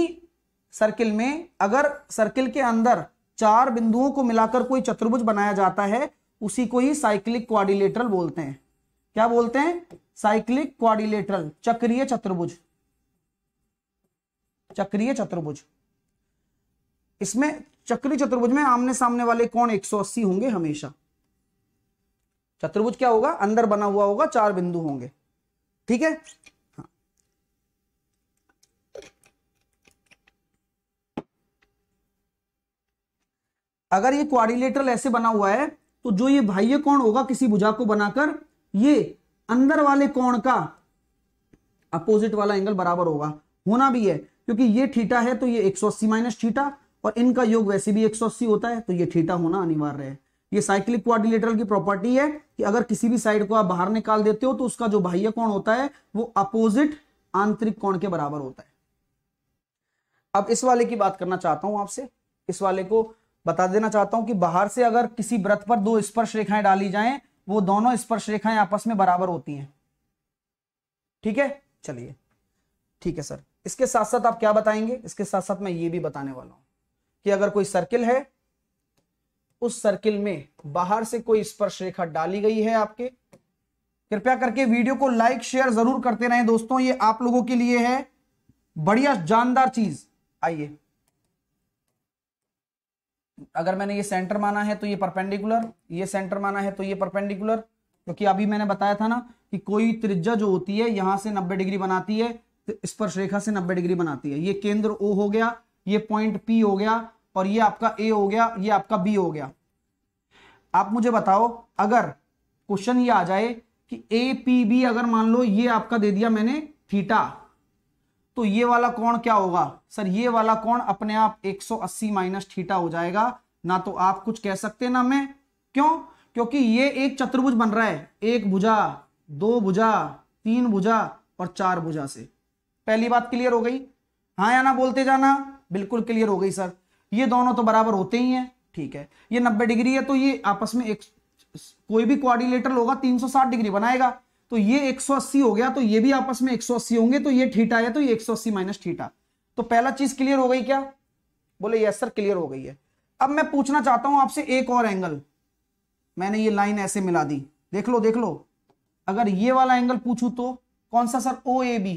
सर्किल में अगर सर्किल के अंदर चार बिंदुओं को मिलाकर कोई चतुर्भुज बनाया जाता है उसी को ही साइक्लिक क्वारिलेटरल बोलते हैं क्या बोलते हैं साइक्लिक क्वारिलेटरल चक्रीय चतुर्भुज चक्रीय चतुर्भुज इसमें चक्रीय चतुर्भुज में आमने सामने वाले कोण 180 होंगे हमेशा चतुर्भुज क्या होगा अंदर बना हुआ होगा चार बिंदु होंगे ठीक है हाँ। अगर ये क्वारिलेटरल ऐसे बना हुआ है तो जो ये बाह्य कोण होगा किसी भुजा को बनाकर ये अंदर वाले कोण का अपोजिट वाला एंगल बराबर होगा होना भी है क्योंकि ये थीटा है तो ये 180 माइनस थीटा और इनका योग वैसे भी 180 होता है तो ये थीटा होना अनिवार्य है ये साइक्लिक क्वाड्रिलेटरल की प्रॉपर्टी है कि अगर किसी भी साइड को आप बाहर निकाल देते हो तो उसका जो बाह्य कोण होता है वो अपोजिट आंतरिक कोण के बराबर होता है अब इस वाले की बात करना चाहता हूं आपसे इस वाले को बता देना चाहता हूं कि बाहर से अगर किसी व्रत पर दो स्पर्श रेखाएं डाली जाएं वो दोनों स्पर्श रेखाएं आपस में बराबर होती हैं ठीक है चलिए ठीक है सर इसके साथ साथ आप क्या बताएंगे इसके साथ साथ मैं ये भी बताने वाला हूं कि अगर कोई सर्किल है उस सर्किल में बाहर से कोई स्पर्श रेखा डाली गई है आपके कृपया करके वीडियो को लाइक शेयर जरूर करते रहें दोस्तों ये आप लोगों के लिए है बढ़िया जानदार चीज आइए अगर मैंने ये सेंटर माना है तो ये परपेंडिकुलर ये सेंटर माना है तो ये परपेंडिकुलर क्योंकि तो अभी मैंने बताया था ना कि कोई त्रिज्या जो होती है यहां से 90 डिग्री बनाती है तो स्पर्श रेखा से 90 डिग्री बनाती है ये केंद्र ओ हो गया ये पॉइंट पी हो गया और ये आपका ए हो गया ये आपका बी हो गया आप मुझे बताओ अगर क्वेश्चन ये आ जाए कि ए पी बी अगर मान लो ये आपका दे दिया मैंने थीटा तो ये वाला कोण क्या होगा सर ये वाला कोण अपने आप 180 माइनस ठीटा हो जाएगा ना तो आप कुछ कह सकते ना मैं क्यों क्योंकि ये एक चतुर्भुज बन रहा है एक भुजा दो भुजा तीन भुजा और चार भुजा से पहली बात क्लियर हो गई हाँ या ना बोलते जाना बिल्कुल क्लियर हो गई सर ये दोनों तो बराबर होते ही हैं ठीक है ये 90 डिग्री है तो ये आपस में एक कोई भी क्वारिलेटर होगा 360 डिग्री बनाएगा तो ये 180 हो गया तो ये भी आपस में 180 होंगे तो ये ठीटा है तो ये 180 माइनस ठीटा तो पहला चीज क्लियर हो गई क्या बोले यस सर क्लियर हो गई है अब मैं पूछना चाहता हूं आपसे एक और एंगल मैंने ये लाइन ऐसे मिला दी देख लो देख लो अगर ये वाला एंगल पूछू तो कौन सा sir O A B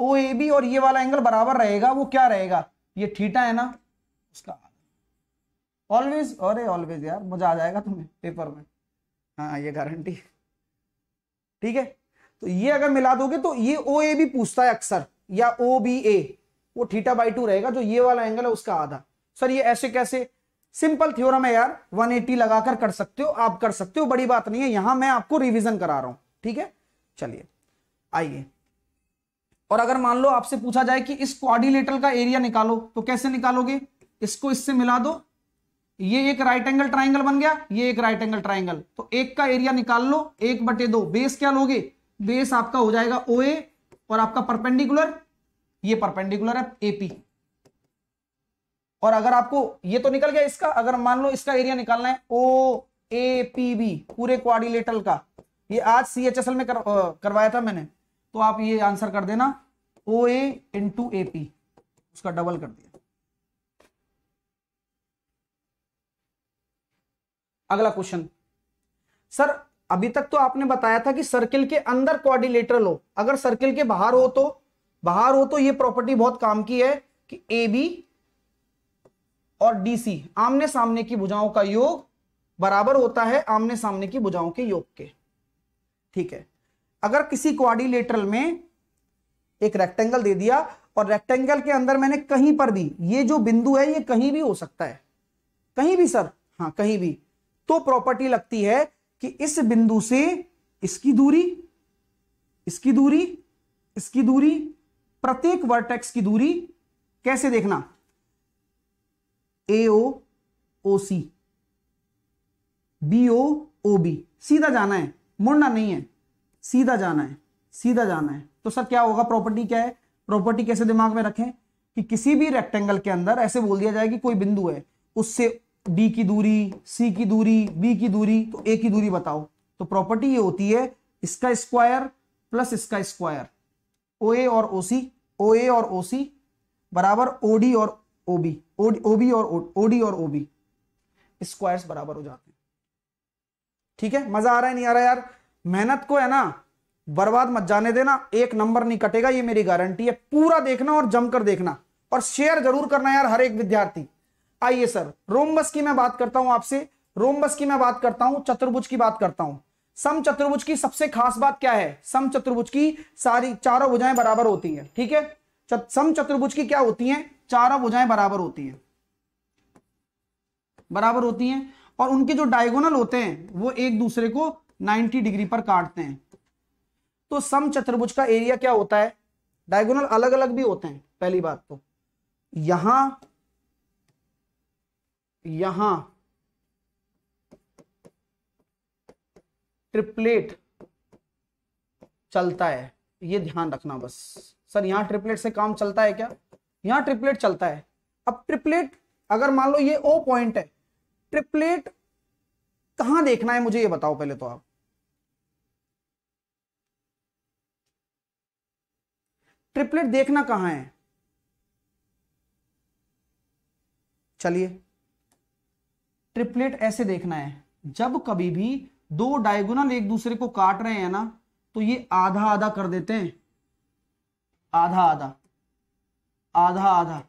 O A B और ये वाला एंगल बराबर रहेगा वो क्या रहेगा ये ठीटा है ना उसका ऑलवेज अरे ऑलवेज यार मजा आ जाएगा तुम्हें पेपर में हाँ ये गारंटी ठीक है तो ये अगर मिला दोगे तो ये ओ ए भी पूछता है अक्सर या ओ बी ए वो थीटा बाई टू रहेगा जो ये वाला एंगल है उसका आधा सर ये ऐसे कैसे सिंपल थ्योरम है यार 180 लगाकर कर सकते हो आप कर सकते हो बड़ी बात नहीं है यहां मैं आपको रिवीजन करा रहा हूं ठीक है चलिए आइए और अगर मान लो आपसे पूछा जाए कि इस क्वाडिलेटरल का एरिया निकालो तो कैसे निकालोगे इसको इससे मिला दो ये एक राइट एंगल ट्राइंगल बन गया ये एक राइट एंगल ट्राइंगल तो एक का एरिया निकाल लो एक बटे दो बेस क्या लोगे बेस आपका हो जाएगा ओ ए और आपका परपेंडिकुलर ये परपेंडिकुलर है एपी और अगर आपको ये तो निकल गया इसका अगर मान लो इसका एरिया निकालना है ओ ए पी बी पूरे क्वारिलेटल का ये आज सी एच एस एल में कर, करवाया था मैंने तो आप ये आंसर कर देना O A into A P उसका डबल कर दिया अगला क्वेश्चन सर अभी तक तो आपने बताया था कि सर्किल के अंदर क्वारिलेटर हो अगर सर्किल के बाहर हो तो बाहर हो तो ये प्रॉपर्टी बहुत काम की है कि ए बी और डीसी आमने सामने की भुजाओं का योग बराबर होता है आमने सामने की भुजाओं के योग के ठीक है अगर किसी क्वारिलेटरल में एक रेक्टेंगल दे दिया और रेक्टेंगल के अंदर मैंने कहीं पर भी ये जो बिंदु है ये कहीं भी हो सकता है कहीं भी सर हाँ कहीं भी तो प्रॉपर्टी लगती है कि इस बिंदु से इसकी दूरी इसकी दूरी इसकी दूरी प्रत्येक वर्टेक्स की दूरी कैसे देखना एओ ओ सी बी ओ बी सीधा जाना है मुड़ना नहीं है सीधा जाना है सीधा जाना है तो सर क्या होगा प्रॉपर्टी क्या है प्रॉपर्टी कैसे दिमाग में रखें कि किसी भी रेक्टेंगल के अंदर ऐसे बोल दिया जाए कि कोई बिंदु है उससे बी की दूरी सी की दूरी बी की दूरी तो ए की दूरी बताओ तो प्रॉपर्टी ये होती है इसका स्क्वायर प्लस इसका स्क्वायर ओ ए और ओ सी ओ ए और ओ सी बराबर ओ डी और ओ बी ओ बी और ओ डी और ओ बी स्क्वायर्स बराबर हो जाते हैं ठीक है मजा आ रहा है नहीं आ रहा यार मेहनत को है ना बर्बाद मत जाने देना एक नंबर नहीं कटेगा ये मेरी गारंटी है पूरा देखना और जमकर देखना और शेयर जरूर करना यार हर एक विद्यार्थी आइए सर रोमबस की मैं बात करता हूं आपसे रोमबस की मैं बात करता हूं चतुर्भुज की बात करता हूं सम चतुर्भुज की सबसे खास बात क्या है सम चतुर्भुज की सारी चारों भुजाएं बराबर होती हैं ठीक है सम चतुर्भुज की क्या होती हैं चारों भुजाएं बराबर होती हैं बराबर होती हैं और उनके जो डायगोनल होते हैं वो एक दूसरे को 90 डिग्री पर काटते हैं तो सम चतुर्भुज का एरिया क्या होता है डायगोनल अलग अलग भी होते हैं पहली बात तो यहां यहां ट्रिपलेट चलता है ये ध्यान रखना बस सर यहां ट्रिपलेट से काम चलता है क्या यहां ट्रिपलेट चलता है अब ट्रिपलेट अगर मान लो ये ओ पॉइंट है ट्रिपलेट कहां देखना है मुझे ये बताओ पहले तो आप ट्रिपलेट देखना कहां है चलिए ट्रिपलेट ऐसे देखना है जब कभी भी दो डायगोनल एक दूसरे को काट रहे हैं ना तो ये आधा आधा कर देते हैं आधा आधा आधा आधा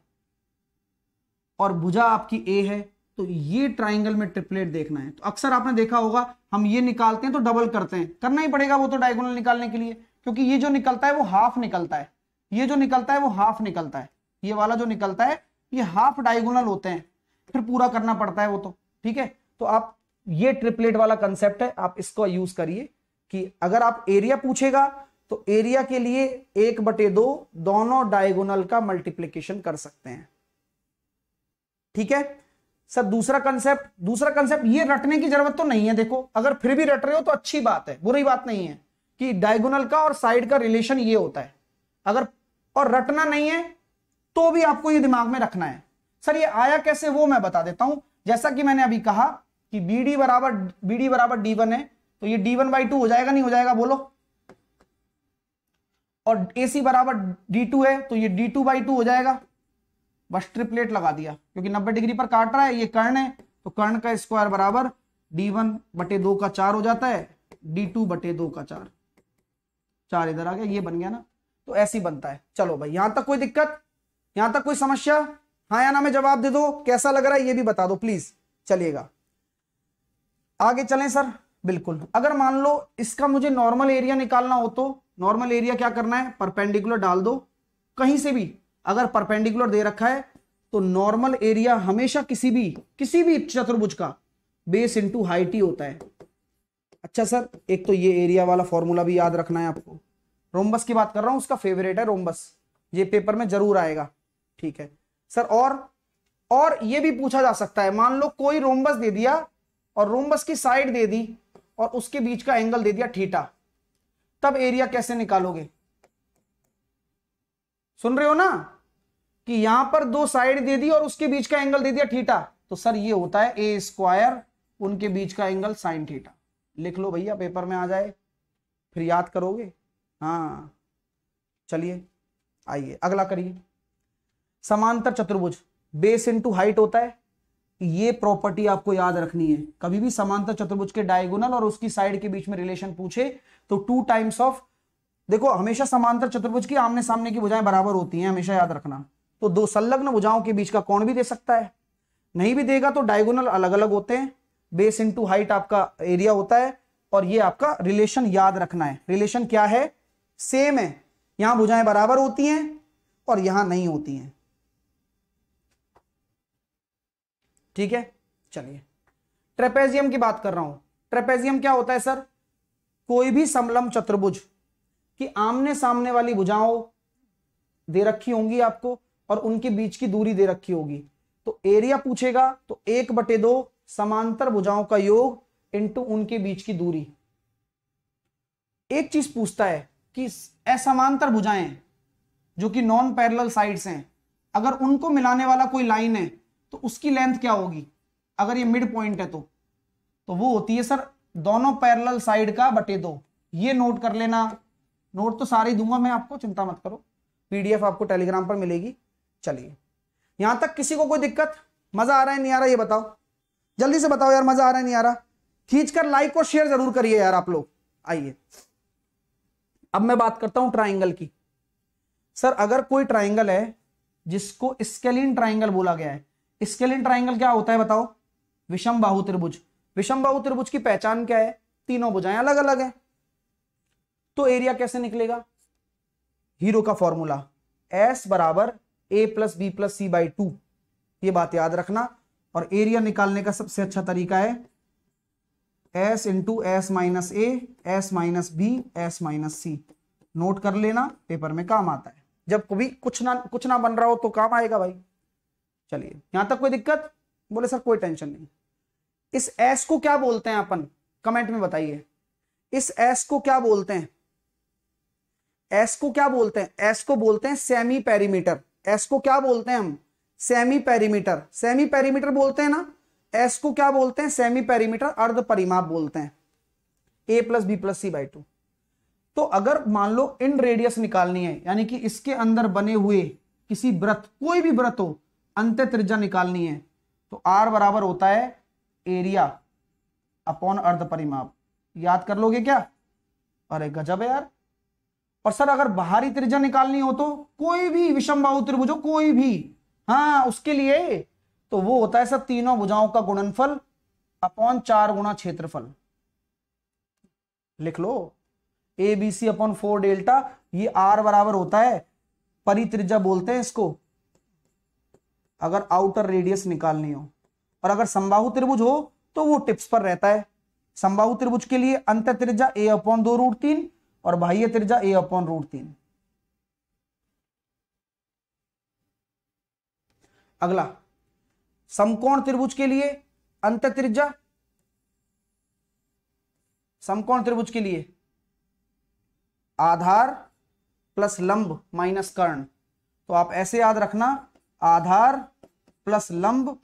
और भुजा आपकी ए है तो ये ट्राइंगल में ट्रिपलेट देखना है तो अक्सर आपने देखा होगा हम ये निकालते हैं तो डबल करते हैं करना ही पड़ेगा वो तो डायगोनल निकालने के लिए क्योंकि ये जो निकलता है वो हाफ निकलता है ये जो निकलता है वो हाफ निकलता है ये वाला जो निकलता है ये हाफ डायगोनल होते हैं फिर पूरा करना पड़ता है वो तो ठीक है तो आप ये ट्रिपलेट वाला कंसेप्ट है आप इसको यूज करिए कि अगर आप एरिया पूछेगा तो एरिया के लिए एक बटे दो दोनों डायगोनल का मल्टीप्लीकेशन कर सकते हैं ठीक है सर दूसरा कंसेप्ट दूसरा कंसेप्ट ये रटने की जरूरत तो नहीं है देखो अगर फिर भी रट रहे हो तो अच्छी बात है बुरी बात नहीं है कि डायगोनल का और साइड का रिलेशन ये होता है अगर और रटना नहीं है तो भी आपको ये दिमाग में रखना है सर ये आया कैसे वो मैं बता देता हूं जैसा कि मैंने अभी कहा कि बी डी बराबर बी डी बराबर डी वन है तो ये डी वन बाई टू हो जाएगा नहीं हो जाएगा बोलो और ए सी बराबर डी टू है तो ये डी टू बाई टू हो जाएगा बस ट्रिपलेट लगा दिया क्योंकि 90 डिग्री पर काट रहा है ये कर्ण है तो कर्ण का स्क्वायर बराबर डी वन बटे दो का चार हो जाता है डी टू बटे दो का चार चार इधर आ गया ये बन गया ना तो ऐसी बनता है चलो भाई यहां तक कोई दिक्कत यहां तक कोई समस्या हाँ या ना में जवाब दे दो कैसा लग रहा है ये भी बता दो प्लीज चलिएगा आगे चलें सर बिल्कुल अगर मान लो इसका मुझे नॉर्मल एरिया निकालना हो तो नॉर्मल एरिया क्या करना है परपेंडिकुलर डाल दो कहीं से भी अगर परपेंडिकुलर दे रखा है तो नॉर्मल एरिया हमेशा किसी भी किसी भी चतुर्भुज का बेस इंटू हाइट ही होता है अच्छा सर एक तो ये एरिया वाला फॉर्मूला भी याद रखना है आपको रोमबस की बात कर रहा हूं उसका फेवरेट है रोमबस ये पेपर में जरूर आएगा ठीक है सर और और ये भी पूछा जा सकता है मान लो कोई रोमबस दे दिया और रोमबस की साइड दे दी और उसके बीच का एंगल दे दिया ठीटा तब एरिया कैसे निकालोगे सुन रहे हो ना कि यहां पर दो साइड दे दी और उसके बीच का एंगल दे दिया ठीटा तो सर ये होता है ए स्क्वायर उनके बीच का एंगल साइन ठीटा लिख लो भैया पेपर में आ जाए फिर याद करोगे हाँ चलिए आइए अगला करिए समांतर चतुर्भुज बेस इंटू हाइट होता है ये प्रॉपर्टी आपको याद रखनी है कभी भी समांतर चतुर्भुज के डायगोनल और उसकी साइड के बीच में रिलेशन पूछे तो टू टाइम्स ऑफ देखो हमेशा समांतर चतुर्भुज की आमने सामने की भुजाएं बराबर होती हैं हमेशा याद रखना तो दो संलग्न भुजाओं के बीच का कौन भी दे सकता है नहीं भी देगा तो डायगोनल अलग अलग होते हैं बेस इंटू हाइट आपका एरिया होता है और ये आपका रिलेशन याद रखना है रिलेशन क्या है सेम है यहां भुजाएं बराबर होती हैं और यहां नहीं होती हैं ठीक है चलिए ट्रेपेजियम की बात कर रहा हूं ट्रेपेजियम क्या होता है सर कोई भी समलम चतुर्भुज की आमने सामने वाली भुजाओं दे रखी होंगी आपको और उनके बीच की दूरी दे रखी होगी तो एरिया पूछेगा तो एक बटे दो समांतर भुजाओं का योग इंटू उनके बीच की दूरी एक चीज पूछता है कि असमांतर भुजाएं जो कि नॉन पैरेलल साइड्स हैं अगर उनको मिलाने वाला कोई लाइन है तो उसकी लेंथ क्या होगी अगर ये मिड पॉइंट है तो तो वो होती है सर दोनों पैरेलल साइड का बटे दो ये नोट कर लेना नोट तो सारे दूंगा मैं आपको चिंता मत करो पीडीएफ आपको टेलीग्राम पर मिलेगी चलिए यहां तक किसी को कोई दिक्कत मजा आ रहा है नहीं आ रहा ये बताओ जल्दी से बताओ यार मजा आ रहा है नहीं आ रहा खींच कर लाइक और शेयर जरूर करिए यार आप लोग आइए अब मैं बात करता हूं ट्राइंगल की सर अगर कोई ट्राइंगल है जिसको स्केलिन ट्राइंगल बोला गया है स्केलिन ट्राइंगल क्या होता है बताओ विषम बाहु त्रिभुज विषम बाहु त्रिभुज की पहचान क्या है तीनों भुजाएं अलग अलग है तो एरिया कैसे निकलेगा हीरो का फॉर्मूला एस बराबर A plus B plus C by two ये बात याद रखना और एरिया निकालने का सबसे अच्छा तरीका है S into S minus A S minus B S minus C note कर लेना पेपर में काम आता है जब कभी कुछ ना कुछ ना बन रहा हो तो काम आएगा भाई चलिए यहां तक कोई दिक्कत बोले सर कोई टेंशन नहीं इस एस को क्या बोलते हैं अपन कमेंट में बताइए इस एस को क्या बोलते हैं एस को क्या बोलते हैं एस को बोलते हैं सेमी पेरीमीटर एस को क्या बोलते हैं हम सेमी पेरीमीटर सेमी पेरीमीटर बोलते हैं ना एस को क्या बोलते हैं सेमी पेरीमीटर अर्ध परिमाप बोलते हैं A plus B plus C by two तो अगर मान लो इन रेडियस निकालनी है यानी कि इसके अंदर बने हुए किसी व्रत कोई भी व्रत हो अंत्य त्रिज्या निकालनी है तो आर बराबर होता है एरिया अपॉन अर्ध परिमाप याद कर लोगे क्या अरे गजब है यार और सर अगर बाहरी त्रिज्या निकालनी हो तो कोई भी विषम बाहु त्रिभुजो कोई भी हाँ उसके लिए तो वो होता है सर तीनों भुजाओं का गुणनफल अपॉन चार गुणा क्षेत्रफल लिख लो A B C upon four delta ये आर बराबर होता है परित्रिज्या बोलते हैं इसको अगर आउटर रेडियस निकालनी हो और अगर संबाहु त्रिभुज हो तो वो टिप्स पर रहता है संबाहु त्रिभुज के लिए अंत त्रिजा ए अपॉन दो रूट तीन और बाह्य त्रिजा ए अपॉन रूट तीन अगला समकोण त्रिभुज के लिए अंत त्रिजा समकोण त्रिभुज के लिए आधार प्लस लंब माइनस कर्ण तो आप ऐसे याद रखना आधार प्लस लंब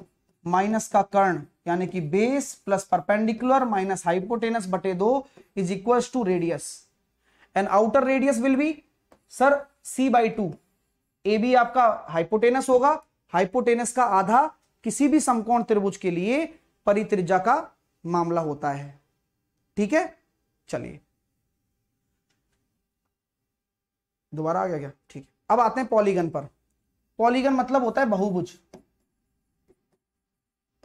माइनस का कर्ण यानी कि base plus perpendicular minus hypotenuse बटे दो is equal to radius and outer radius will be sir C by two A B आपका हाइपोटेनस होगा हाइपोटेनस का आधा किसी भी समकोण त्रिभुज के लिए परित्रिजा का मामला होता है ठीक है चलिए दोबारा आ गया क्या ठीक है अब आते हैं पॉलीगन पर पॉलीगन मतलब होता है बहुभुज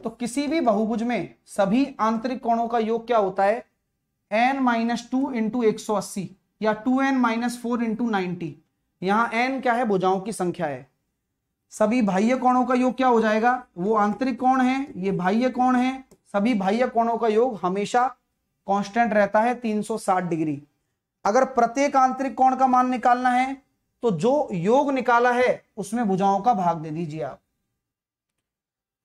तो किसी भी बहुभुज में सभी आंतरिक कोणों का योग क्या होता है एन माइनस टू इंटू एक सौ अस्सी या two n minus four into ninety यहां एन क्या है भुजाओं की संख्या है सभी बाह्य कोणों का योग क्या हो जाएगा वो आंतरिक कोण है ये बाह्य कोण है सभी बाह्य कोणों का योग हमेशा कांस्टेंट रहता है 360 डिग्री अगर प्रत्येक आंतरिक कोण का मान निकालना है तो जो योग निकाला है उसमें भुजाओं का भाग दे दीजिए आप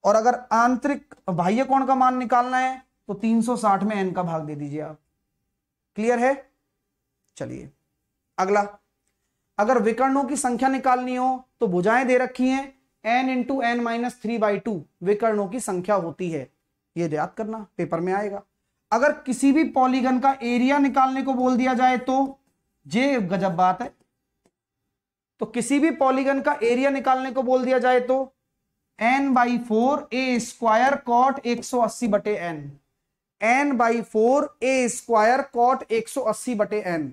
और अगर आंतरिक बाह्य कोण का मान निकालना है तो 360 में एन का भाग दे दीजिए आप क्लियर है चलिए अगला अगर विकर्णों की संख्या निकालनी हो तो भुजाएं दे रखी हैं n into n minus three by two विकर्णों की संख्या होती है यह याद करना पेपर में आएगा अगर किसी भी पॉलीगन का एरिया निकालने को बोल दिया जाए तो ये गजब बात है तो किसी भी पॉलीगन का एरिया निकालने को बोल दिया जाए तो n by four A square cot एक सौ अस्सी बटे n n by four A square cot एक सौ अस्सी बटे एन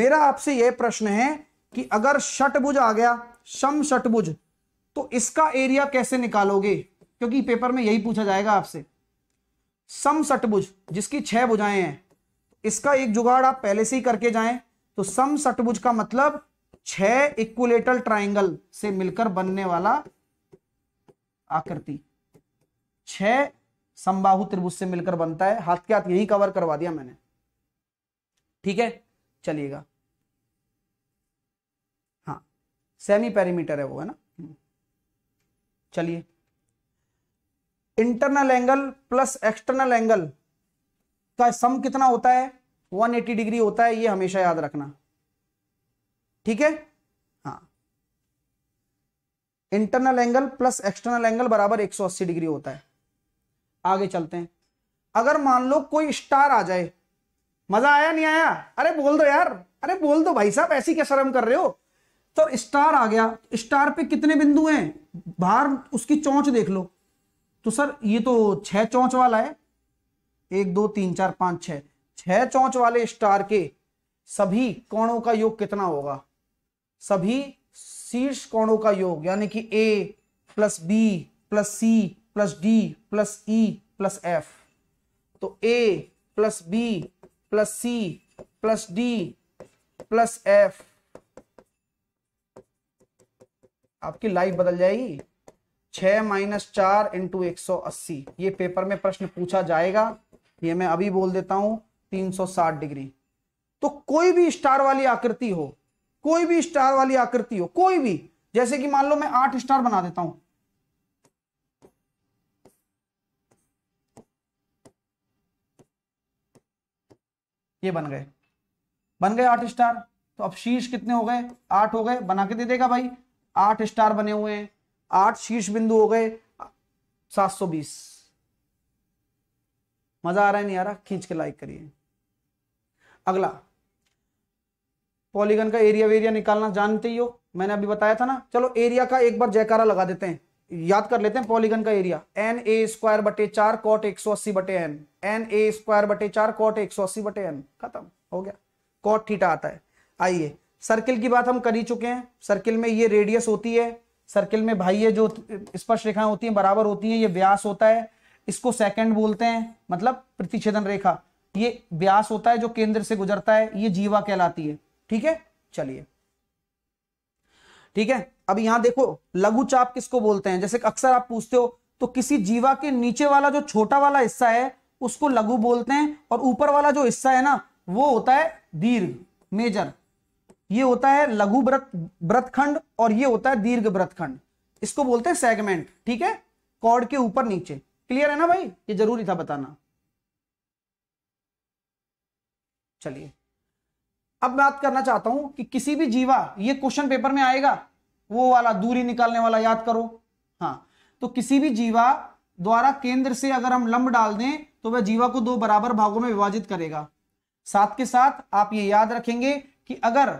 मेरा आपसे यह प्रश्न है कि अगर षटभुज आ गया सम षटभुज तो इसका एरिया कैसे निकालोगे क्योंकि पेपर में यही पूछा जाएगा आपसे सम षटभुज जिसकी छह भुजाएं हैं इसका एक जुगाड़ आप पहले से ही करके जाएं तो सम षटभुज का मतलब छह इक्वलेटल ट्राइंगल से मिलकर बनने वाला आकृति छह संबाहु त्रिभुज से मिलकर बनता है हाथ के हाथ यही कवर करवा दिया मैंने ठीक है चलिएगा हाँ सेमी पैरिमीटर है वो है ना हम्म। चलिए internal angle plus external angle का सम कितना होता है 180 डिग्री होता है ये हमेशा याद रखना ठीक है हाँ internal angle plus external angle बराबर 180 डिग्री होता है आगे चलते हैं अगर मान लो कोई स्टार आ जाए मजा आया नहीं आया अरे बोल दो यार अरे बोल दो भाई साहब ऐसी क्या शर्म कर रहे हो तो स्टार आ गया स्टार पे कितने बिंदु हैं बाहर उसकी चौंच देख लो तो सर ये तो छह चौंच वाला है एक दो तीन चार पांच छह छह चौंच वाले स्टार के सभी कोणों का योग कितना होगा सभी शीर्ष कोणों का योग यानी कि A plus B plus C plus D plus E plus F तो A plus B plus C plus D plus F आपकी लाइफ बदल जाएगी छह माइनस चार इंटू एक सौ अस्सी ये पेपर में प्रश्न पूछा जाएगा ये मैं अभी बोल देता हूं तीन सौ साठ डिग्री तो कोई भी स्टार वाली आकृति हो कोई भी स्टार वाली आकृति हो कोई भी जैसे कि मान लो मैं आठ स्टार बना देता हूं ये बन गए बन गए आठ स्टार तो अब शीर्ष कितने हो गए आठ हो गए बना के दे देगा भाई आठ स्टार बने हुए हैं आठ शीर्ष बिंदु हो गए सात सौ बीस मजा आ रहा है नहीं आ रहा खींच के लाइक करिए अगला पॉलीगन का एरिया वेरिया निकालना जानते ही हो मैंने अभी बताया था ना चलो एरिया का एक बार जयकारा लगा देते हैं याद कर लेते हैं पॉलीगन का एरिया एन ए स्क्वायर बटे चार कॉट एक सौ अस्सी बटे एन एन ए स्क्वायर बटे चार कॉट एक सौ अस्सी बटे एन खत्म हो गया कॉट थीटा आता है आइए सर्किल की बात हम कर ही चुके हैं सर्किल में ये रेडियस होती है सर्किल में भाई ये जो स्पर्श रेखाएं होती हैं बराबर होती हैं ये व्यास होता है इसको सेकेंड बोलते हैं मतलब प्रतिच्छेदन रेखा ये व्यास होता है जो केंद्र से गुजरता है ये जीवा कहलाती है ठीक है चलिए ठीक है अब यहां देखो लघु चाप किसको बोलते हैं जैसे अक्सर आप पूछते हो तो किसी जीवा के नीचे वाला जो छोटा वाला हिस्सा है उसको लघु बोलते हैं और ऊपर वाला जो हिस्सा है ना वो होता है दीर्घ मेजर ये होता है लघु व्रत व्रतखंड और ये होता है दीर्घ व्रतखंड इसको बोलते हैं सेगमेंट ठीक है कॉर्ड के ऊपर नीचे क्लियर है ना भाई ये जरूरी था बताना चलिए अब बात करना चाहता हूं कि किसी भी जीवा ये क्वेश्चन पेपर में आएगा वो वाला दूरी निकालने वाला याद करो हाँ तो किसी भी जीवा द्वारा केंद्र से अगर हम लंब डाल दें तो वह जीवा को दो बराबर भागों में विभाजित करेगा साथ के साथ आप ये याद रखेंगे कि अगर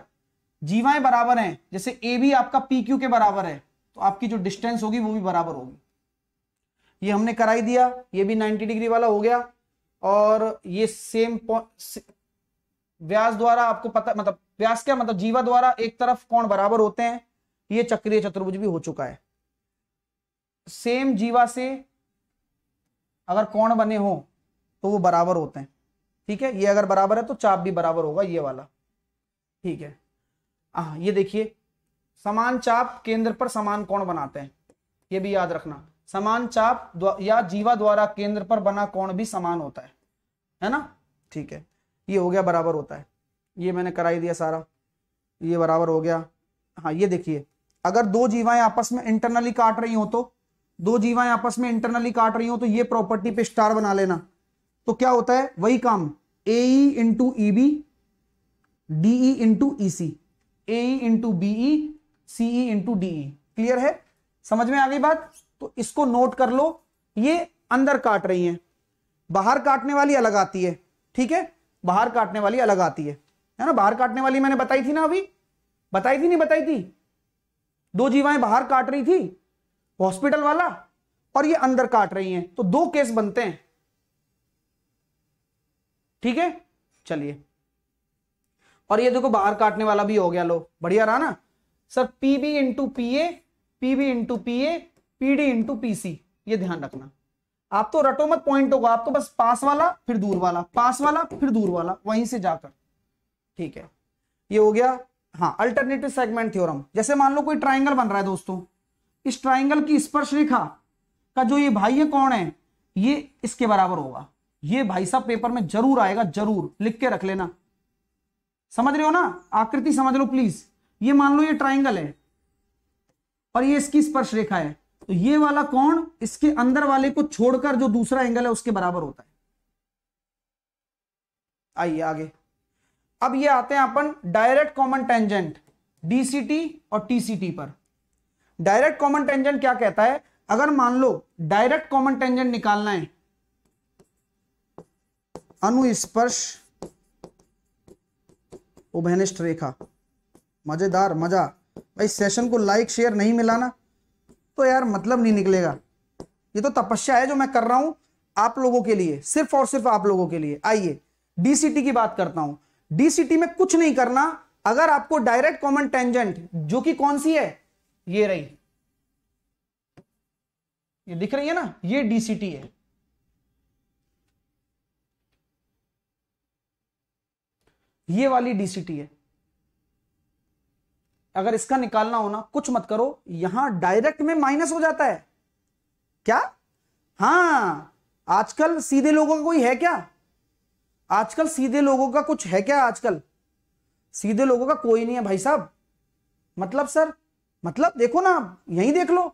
जीवाएं बराबर हैं जैसे ए भी आपका पी क्यू के बराबर है तो आपकी जो डिस्टेंस होगी वो भी बराबर होगी ये हमने कराई दिया ये भी 90 डिग्री वाला हो गया और ये सेम व्यास द्वारा आपको पता मतलब व्यास क्या मतलब जीवा द्वारा एक तरफ कौन बराबर होते हैं ये चक्रीय चतुर्भुज भी हो चुका है सेम जीवा से अगर कौन बने हो तो वो बराबर होते हैं ठीक है ये अगर बराबर है तो चाप भी बराबर होगा ये वाला ठीक है हाँ ये देखिए समान चाप केंद्र पर समान कौन बनाते हैं ये भी याद रखना समान चाप या जीवा द्वारा केंद्र पर बना कौन भी समान होता है है ना ठीक है ये हो गया बराबर होता है ये मैंने कराई दिया सारा ये बराबर हो गया हाँ ये देखिए अगर दो जीवाएं आपस में इंटरनली काट रही हो तो दो जीवाएं आपस में इंटरनली काट रही हो तो ये प्रॉपर्टी पे स्टार बना लेना तो क्या होता है वही काम A into E B D E into E C A into BE CE into D E clear है समझ में आ गई बात तो इसको नोट कर लो ये अंदर काट रही हैं बाहर काटने वाली अलग आती है ठीक है बाहर काटने वाली अलग आती है है ना बाहर काटने वाली मैंने बताई थी ना अभी बताई थी नहीं बताई थी दो जीवाएं बाहर काट रही थी हॉस्पिटल वाला और ये अंदर काट रही हैं तो दो केस बनते हैं ठीक है चलिए और ये देखो बाहर काटने वाला भी हो गया लो बढ़िया रहा ना sir P B into P A P B into P A P D into P C ये ध्यान रखना आप तो रटो मत पॉइंट होगा आप तो बस पास वाला फिर दूर वाला पास वाला फिर दूर वाला वहीं से जाकर ठीक है ये हो गया हाँ अल्टरनेटिव सेगमेंट थ्योरम जैसे मान लो कोई ट्राइंगल बन रहा है दोस्तों इस ट्राइंगल की स्पर्श रेखा का जो ये भाई है कौन है ये इसके बराबर होगा ये भाई साहब पेपर में जरूर आएगा जरूर लिख के रख लेना समझ रहे हो ना आकृति समझ लो प्लीज ये मान लो ये ट्राइंगल है और ये इसकी स्पर्श रेखा है तो ये वाला कौन इसके अंदर वाले को छोड़कर जो दूसरा एंगल है उसके बराबर होता है आइए आगे अब ये आते हैं अपन डायरेक्ट कॉमन टेंजेंट डीसीटी और टीसीटी पर डायरेक्ट कॉमन टेंजेंट क्या कहता है अगर मान लो डायरेक्ट कॉमन टेंजेंट निकालना है अनुस्पर्श उभनिष्ठ रेखा मजेदार मजा भाई सेशन को लाइक शेयर नहीं मिलाना तो यार मतलब नहीं निकलेगा ये तो तपस्या है जो मैं कर रहा हूं आप लोगों के लिए सिर्फ और सिर्फ आप लोगों के लिए आइए डीसीटी की बात करता हूं डीसीटी में कुछ नहीं करना अगर आपको डायरेक्ट कॉमन टेंजेंट जो कि कौन सी है ये रही ये दिख रही है ना ये डीसीटी है ये वाली डीसीटी है अगर इसका निकालना होना कुछ मत करो यहां डायरेक्ट में माइनस हो जाता है क्या हाँ आजकल सीधे लोगों का कोई है क्या आजकल सीधे लोगों का कुछ है क्या आजकल सीधे लोगों का कोई नहीं है भाई साहब मतलब सर मतलब देखो ना यही देख लो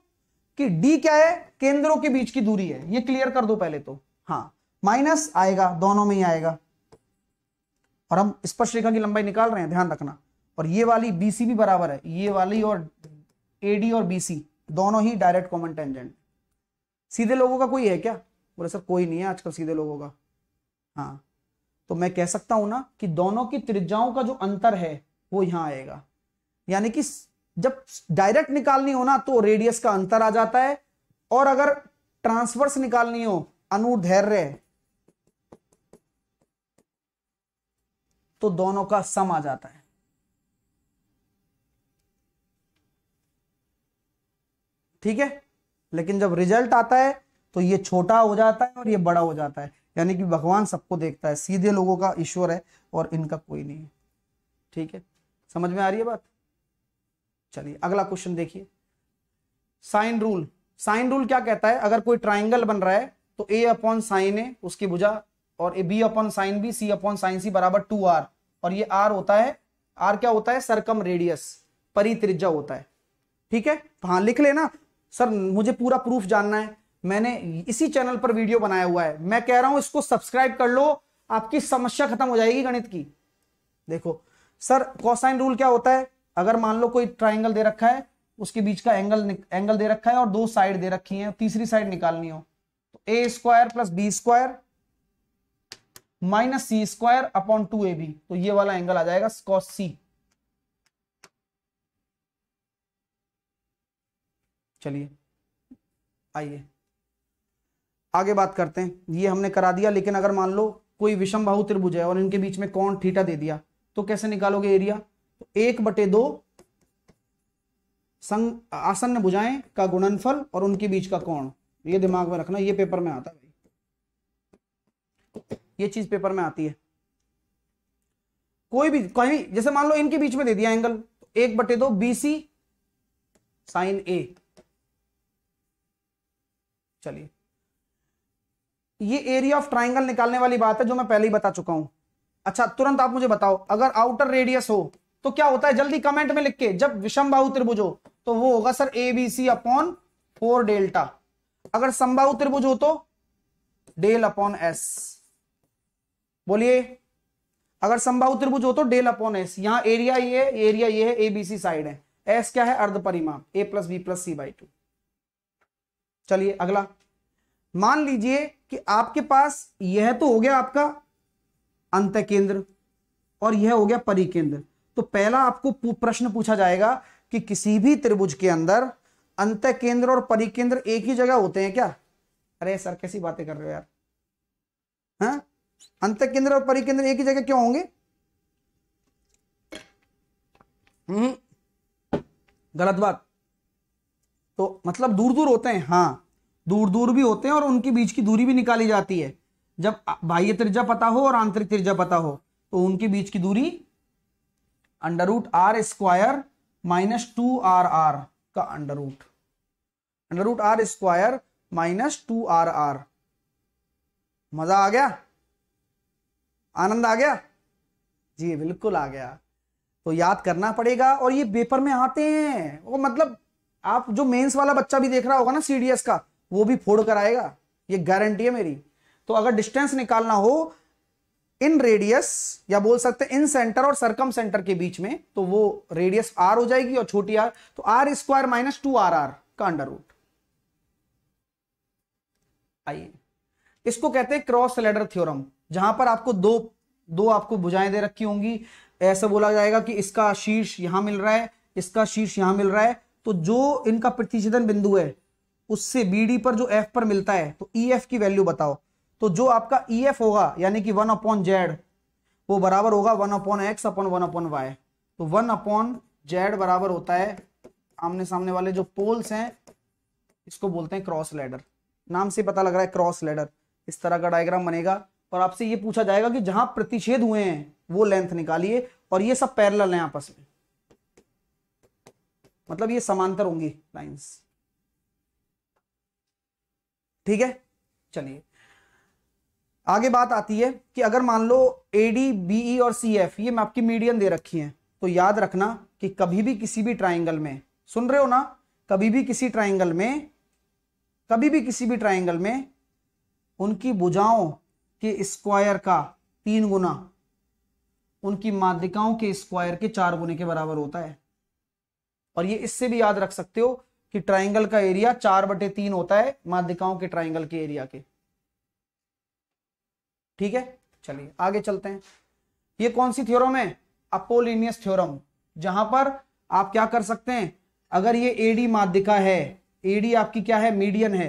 कि डी क्या है केंद्रों के बीच की दूरी है ये क्लियर कर दो पहले तो हाँ माइनस आएगा दोनों में ही आएगा और हम स्पर्श रेखा की लंबाई निकाल रहे हैं ध्यान रखना और ये वाली बीसी भी बराबर है ये वाली और एडी और बीसी दोनों ही डायरेक्ट कॉमन टेंजेंट सीधे लोगों का कोई है क्या बोले सर कोई नहीं है आजकल सीधे लोगों का हाँ तो मैं कह सकता हूं ना कि दोनों की त्रिज्याओं का जो अंतर है वो यहां आएगा यानी कि जब डायरेक्ट निकालनी हो ना तो रेडियस का अंतर आ जाता है और अगर ट्रांसवर्स निकालनी हो अनुधैर्य तो दोनों का सम आ जाता है ठीक है लेकिन जब रिजल्ट आता है तो ये छोटा हो जाता है और ये बड़ा हो जाता है यानी कि भगवान सबको देखता है सीधे लोगों का ईश्वर है और इनका कोई नहीं है ठीक है समझ में आ रही है बात चलिए अगला क्वेश्चन देखिए साइन रूल साइन रूल क्या कहता है अगर कोई ट्राइंगल बन रहा है तो ए अपॉन साइन ए उसकी भुजा और A B upon sine B C upon sine C बराबर टू आर और ये आर होता है आर क्या होता है सरकम रेडियस परित्रिज्या होता है ठीक है तो हाँ लिख लेना सर मुझे पूरा प्रूफ जानना है मैंने इसी चैनल पर वीडियो बनाया हुआ है मैं कह रहा हूं इसको सब्सक्राइब कर लो आपकी समस्या खत्म हो जाएगी गणित की देखो सर कॉसाइन रूल क्या होता है अगर मान लो कोई ट्राइंगल दे रखा है उसके बीच का एंगल एंगल दे रखा है और दो साइड दे रखी है तीसरी साइड निकालनी हो तो A square plus B square minus C square upon two A B तो ये वाला एंगल आ जाएगा कॉस सी चलिए आइए आगे बात करते हैं ये हमने करा दिया लेकिन अगर मान लो कोई विषम बाहु त्रिभुज है और इनके बीच में कौन थीटा दे दिया तो कैसे निकालोगे एरिया तो एक बटे दो संग आसन्न भुजाएं का गुणनफल और उनके बीच का कौन ये दिमाग में रखना ये पेपर में आता है ये चीज पेपर में आती है कोई भी कहीं जैसे मान लो इनके बीच में दे दिया एंगल तो एक बटे दो सी साइन ए चलिए ये एरिया ऑफ ट्राइंगल निकालने वाली बात है जो मैं पहले ही बता चुका हूं अच्छा तुरंत आप मुझे बताओ अगर आउटर रेडियस हो तो क्या होता है जल्दी कमेंट में लिख के जब विषम बाहु त्रिभुज हो तो वो होगा sir A B C upon four delta अगर संबाहु त्रिभुज हो तो डेल अपॉन एस बोलिए अगर संभाव त्रिभुज हो तो डेल अपॉन एस यहां एरिया ये एरिया ये है एबीसी साइड है एस क्या है अर्ध परिमाप A plus B plus C by two चलिए अगला मान लीजिए कि आपके पास यह तो हो गया आपका अंत केंद्र और यह हो गया परिकेंद्र तो पहला आपको प्रश्न पूछा जाएगा कि किसी भी त्रिभुज के अंदर अंत केंद्र और परिकेंद्र एक ही जगह होते हैं क्या अरे सर कैसी बातें कर रहे हो यार हाँ अंत केंद्र और परिकेंद्र एक ही जगह क्यों होंगे हम्म। गलत बात तो मतलब दूर दूर होते हैं हाँ दूर दूर भी होते हैं और उनके बीच की दूरी भी निकाली जाती है जब बाह्य त्रिज्या पता हो और आंतरिक त्रिज्या पता हो तो उनके बीच की दूरी under root R square minus two R R का under root under root R square minus two R R मजा आ गया आनंद आ गया जी बिल्कुल आ गया तो याद करना पड़ेगा और ये पेपर में आते हैं वो मतलब आप जो मेंस वाला बच्चा भी देख रहा होगा ना सीडीएस का वो भी फोड़ कर आएगा ये गारंटी है मेरी तो अगर डिस्टेंस निकालना हो इन रेडियस या बोल सकते हैं इन सेंटर और सरकम सेंटर के बीच में तो वो रेडियस आर हो जाएगी और छोटी आर तो R square minus two R R का अंडर रूट आइए इसको कहते हैं क्रॉस लेडर थ्योरम जहां पर आपको दो दो आपको बुझाएं दे रखी होंगी ऐसा बोला जाएगा कि इसका शीर्ष यहां मिल रहा है इसका शीर्ष यहां मिल रहा है तो जो इनका प्रतिशेदन बिंदु है उससे बीडी पर जो एफ पर मिलता है तो ई e एफ की वैल्यू बताओ तो जो आपका ई e एफ होगा यानी कि वन अपॉन जेड वो बराबर होगा one upon X upon one upon Y तो वन अपॉन जेड बराबर होता है आमने सामने वाले जो पोल्स हैं इसको बोलते हैं क्रॉस लेडर नाम से पता लग रहा है क्रॉस लेडर इस तरह का डायग्राम बनेगा और आपसे ये पूछा जाएगा कि जहां प्रतिषेध हुए हैं वो लेंथ निकालिए और ये सब पैरल है आपस में मतलब ये समांतर होंगी लाइंस ठीक है चलिए आगे बात आती है कि अगर मान लो एडी बीई e और सी एफ ये मैं आपकी मीडियन दे रखी है तो याद रखना कि कभी भी किसी भी ट्राइंगल में सुन रहे हो ना कभी भी किसी ट्राइंगल में कभी भी किसी भी ट्राइंगल में उनकी भुजाओं के स्क्वायर का तीन गुना उनकी माध्यिकाओं के स्क्वायर के चार गुने के बराबर होता है और ये इससे भी याद रख सकते हो कि ट्राइंगल का एरिया चार बटे तीन होता है माध्यिकाओं के ट्राइंगल के एरिया के ठीक है चलिए आगे चलते हैं ये कौन सी थ्योरम है अपोलिनियस थ्योरम जहां पर आप क्या कर सकते हैं अगर ये एडी माध्यिका है एडी आपकी क्या है मीडियन है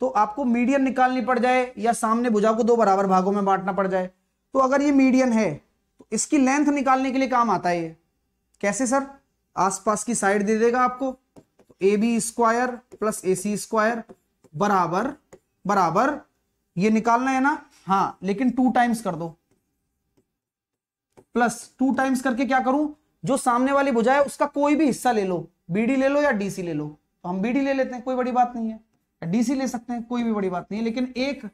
तो आपको मीडियन निकालनी पड़ जाए या सामने भुजा को दो बराबर भागों में बांटना पड़ जाए तो अगर ये मीडियन है तो इसकी लेंथ निकालने के लिए काम आता है ये कैसे सर आसपास की साइड दे देगा आपको तो A B square plus A C square बराबर बराबर ये निकालना है ना हाँ लेकिन टू टाइम्स कर दो प्लस टू टाइम्स करके क्या करूं जो सामने वाली भुजा है उसका कोई भी हिस्सा ले लो बीडी ले लो या डीसी ले लो तो हम बीडी ले लेते हैं कोई बड़ी बात नहीं है डीसी ले सकते हैं कोई भी बड़ी बात नहीं है लेकिन एक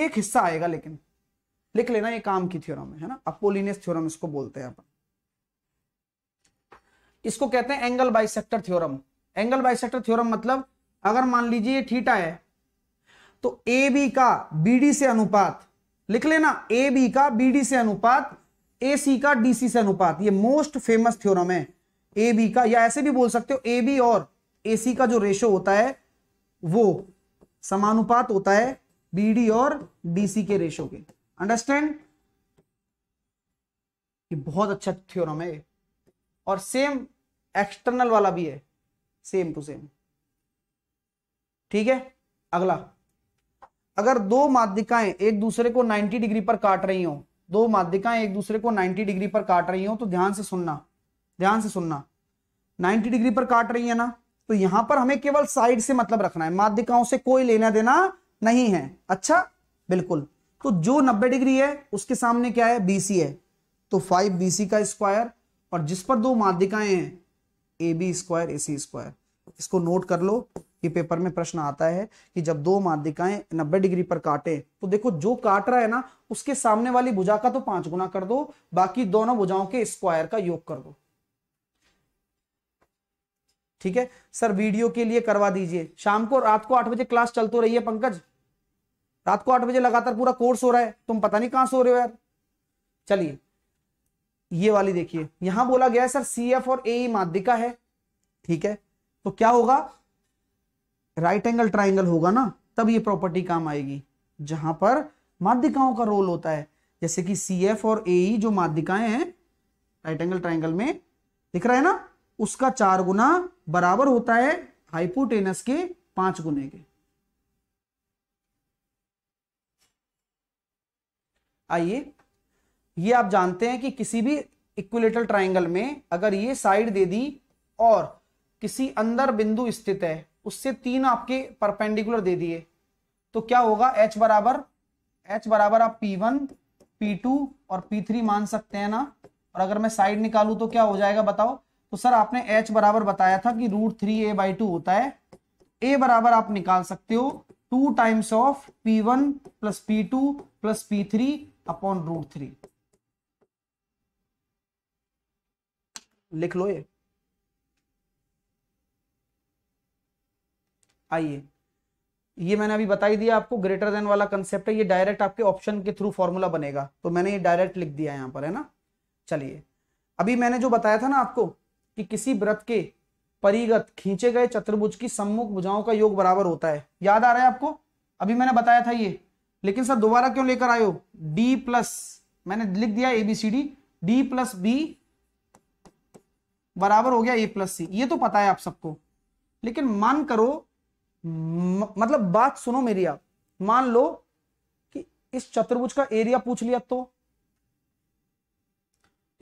एक हिस्सा आएगा लेकिन लिख लेना ये काम की थ्योरम है ना अपोलिनियस थ्योरम इसको बोलते हैं अपन इसको कहते हैं angle bisector theorem angle bisector theorem मतलब अगर मान लीजिए ये थीटा है तो ए बी का बी डी से अनुपात लिख लेना ए बी का बी डी से अनुपात ए सी का डी सी से अनुपात ये मोस्ट फेमस थ्योरम है ए बी का या ऐसे भी बोल सकते हो ए बी और ए सी का जो रेशो होता है वो समानुपात होता है बी डी और डी सी के रेशो के अंडरस्टैंड ये बहुत अच्छा थ्योरम है और सेम एक्सटर्नल वाला भी है सेम टू सेम ठीक है अगला अगर दो माध्यिकाएं एक दूसरे को 90 डिग्री पर काट रही हो दो माध्यिकाएं एक दूसरे को 90 डिग्री पर काट रही हो तो ध्यान से सुनना ध्यान से सुनना 90 डिग्री पर काट रही है ना तो यहां पर हमें केवल साइड से मतलब रखना है माध्यिकाओं से कोई लेना देना नहीं है अच्छा बिल्कुल तो जो 90 डिग्री है उसके सामने क्या है बीसी है तो फाइव बीसी का स्क्वायर और जिस पर दो माध्यिकाएं हैं A B square A C square इसको नोट कर लो कि पेपर में प्रश्न आता है कि जब दो माध्यिकाएं 90 डिग्री पर काटे तो देखो जो काट रहा है ना उसके सामने वाली भुजा का तो पांच गुना कर दो बाकी दोनों भुजाओं के स्क्वायर का योग कर दो ठीक है सर वीडियो के लिए करवा दीजिए शाम को रात को आठ बजे क्लास चल तो रही है पंकज रात को आठ बजे लगातार पूरा कोर्स हो रहा है तुम पता नहीं कहां सो रहे हो यार चलिए ये वाली देखिए यहां बोला गया है सर सी एफ और ए e माध्यिका है ठीक है तो क्या होगा राइट एंगल ट्राइंगल होगा ना तब ये प्रॉपर्टी काम आएगी जहां पर माध्यिकाओं का रोल होता है जैसे कि सी एफ और ए e जो माध्यिकाएं हैं राइट एंगल ट्राइंगल में दिख रहा है ना उसका चार गुना बराबर होता है हाइपोटेनस के पांच गुने के आइए ये आप जानते हैं कि किसी भी इक्विलेटर ट्राइंगल में अगर ये साइड दे दी और किसी अंदर बिंदु स्थित है उससे तीन आपके परपेंडिकुलर दे दिए तो क्या होगा h बराबर h बराबर आप p1 p2 और p3 मान सकते हैं ना और अगर मैं साइड निकालू तो क्या हो जाएगा बताओ तो सर आपने h बराबर बताया था कि root three A by two होता है a बराबर आप निकाल सकते हो two times of p1 one plus P two plus P three upon root three लिख लो ये आइए ये मैंने अभी बता ही दिया आपको ग्रेटर देन वाला कंसेप्ट है ये डायरेक्ट आपके ऑप्शन के थ्रू फॉर्मूला बनेगा तो मैंने ये डायरेक्ट लिख दिया यहां पर है ना चलिए अभी मैंने जो बताया था ना आपको कि किसी व्रत के परिगत खींचे गए चतुर्भुज की सम्मुख भुजाओं का योग बराबर होता है याद आ रहा है आपको अभी मैंने बताया था ये लेकिन सर दोबारा क्यों लेकर आयो डी प्लस मैंने लिख दिया एबीसीडी डी प्लस बी बराबर हो गया ए प्लस सी ये तो पता है आप सबको लेकिन मान करो मतलब बात सुनो मेरी आप मान लो कि इस चतुर्भुज का एरिया पूछ लिया तो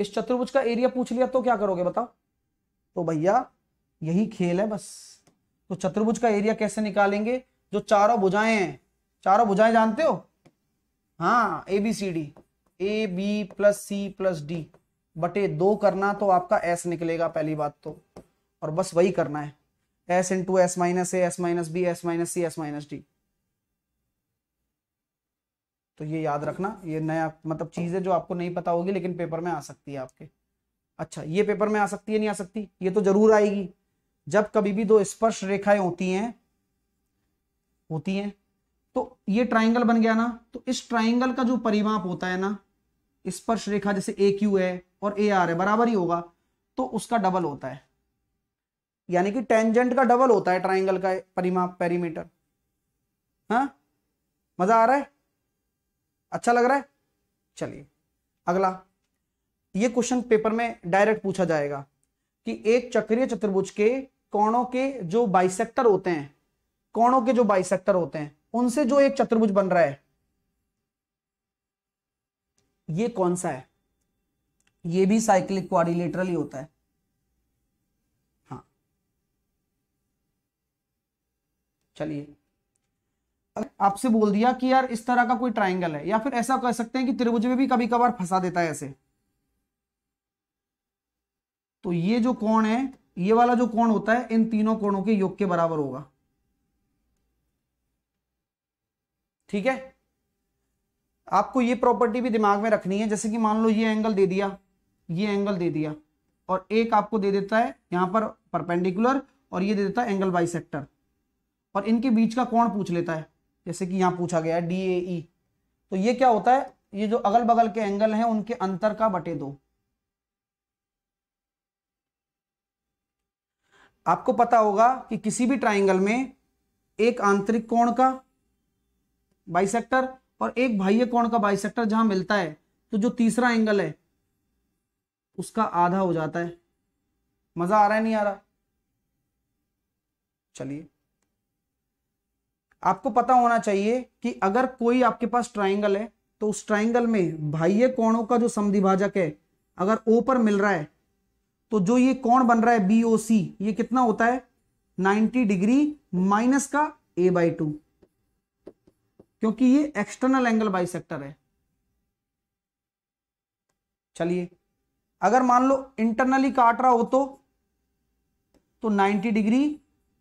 इस चतुर्भुज का एरिया पूछ लिया तो क्या करोगे बताओ तो भैया यही खेल है बस तो चतुर्भुज का एरिया कैसे निकालेंगे जो चारों भुजाएं हैं चारों भुजाएं जानते हो हाँ A B C D A B plus C plus D बटे दो करना तो आपका एस निकलेगा पहली बात तो और बस वही करना है S into S minus A S minus B S minus C S minus D तो ये याद रखना ये नया मतलब चीज है जो आपको नहीं पता होगी लेकिन पेपर में आ सकती है आपके अच्छा ये पेपर में आ सकती है नहीं आ सकती ये तो जरूर आएगी जब कभी भी दो स्पर्श रेखाएं होती हैं होती हैं तो ये ट्राइंगल बन गया ना तो इस ट्राइंगल का जो परिमाप होता है ना स्पर्श रेखा जैसे ए क्यू है और ए आर है बराबर ही होगा तो उसका डबल होता है यानी कि टेंजेंट का डबल होता है ट्राइंगल का परिमाप पेरीमीटर है मजा आ रहा है अच्छा लग रहा है चलिए अगला ये क्वेश्चन पेपर में डायरेक्ट पूछा जाएगा कि एक चक्रीय चतुर्भुज के कोणों के जो बाइसेक्टर होते हैं कोणों के जो बाइसेक्टर होते हैं उनसे जो एक चतुर्भुज बन रहा है ये कौन सा है ये भी साइक्लिक क्वारिलेटरल ही होता है हाँ चलिए आपसे बोल दिया कि यार इस तरह का कोई ट्राइंगल है या फिर ऐसा कह सकते हैं कि त्रिभुज में भी कभी कभार फंसा देता है ऐसे तो ये जो कोण है ये वाला जो कोण होता है इन तीनों कोणों के योग के बराबर होगा ठीक है आपको ये प्रॉपर्टी भी दिमाग में रखनी है जैसे कि मान लो ये एंगल दे दिया ये एंगल दे दिया और एक आपको दे देता है यहाँ पर परपेंडिकुलर और ये दे देता है एंगल बाई और इनके बीच का कौन पूछ लेता है जैसे कि यहाँ पूछा गया है डी ए ई तो ये क्या होता है ये जो अगल बगल के एंगल हैं उनके अंतर का बटे दो आपको पता होगा कि किसी भी ट्राइंगल में एक आंतरिक कोण का बाइसेक्टर और एक बाह्य कोण का बाइसेक्टर जहां मिलता है तो जो तीसरा एंगल है उसका आधा हो जाता है मजा आ रहा है नहीं आ रहा चलिए आपको पता होना चाहिए कि अगर कोई आपके पास ट्राइंगल है तो उस ट्राइंगल में बाह्य कोणों का जो समिभाजक है अगर ओ पर मिल रहा है तो जो ये कोण बन रहा है बी ओ सी ये कितना होता है 90 डिग्री माइनस का ए बाई टू क्योंकि ये एक्सटर्नल एंगल बाई है चलिए अगर मान लो इंटरनली काट रहा हो तो तो 90 degree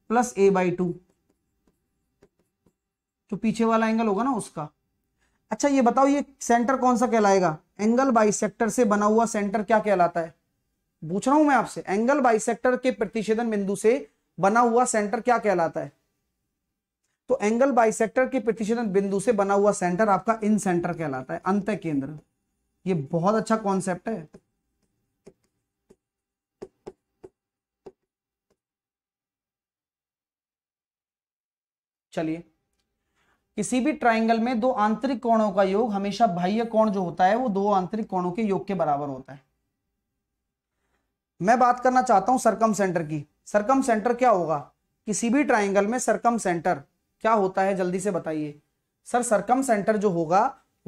plus A by two जो पीछे वाला एंगल होगा ना उसका अच्छा ये बताओ ये सेंटर कौन सा कहलाएगा एंगल बाई से बना हुआ सेंटर क्या कहलाता है पूछ रहा हूं मैं आपसे एंगल बाई के प्रतिषेधन बिंदु से बना हुआ सेंटर क्या कहलाता है तो एंगल बाई के प्रतिषेधन बिंदु से बना हुआ सेंटर आपका इन सेंटर कहलाता है अंत केंद्र ये बहुत अच्छा कॉन्सेप्ट है चलिए किसी भी ट्राइंगल में दो आंतरिक कोणों का योग हमेशा बाह्य कोण जो होता है वो दो आंतरिक कोणों के योग के बराबर होता है मैं बात करना चाहता हूं सरकम सेंटर की सरकम सेंटर क्या होगा किसी भी ट्राइंगल में सरकम सेंटर क्या होता है जल्दी से बताइए सर सरकम सेंटर जो होगा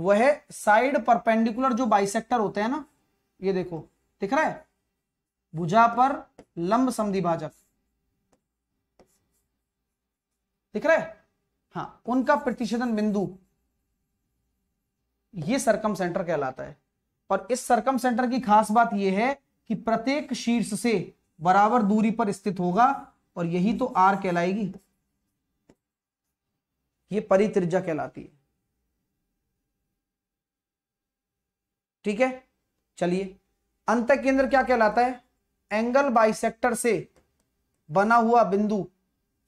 वह साइड परपेंडिकुलर जो बाइसेक्टर होते हैं ना ये देखो दिख रहा है भुजा पर लंब समिभाजक दिख रहा है हाँ उनका प्रतिशोधन बिंदु ये सरकम सेंटर कहलाता है और इस सरकम सेंटर की खास बात यह है कि प्रत्येक शीर्ष से बराबर दूरी पर स्थित होगा और यही तो आर कहलाएगी ये परित्रिज्या कहलाती है ठीक है चलिए अंत केंद्र क्या कहलाता है एंगल बाइसेक्टर से बना हुआ बिंदु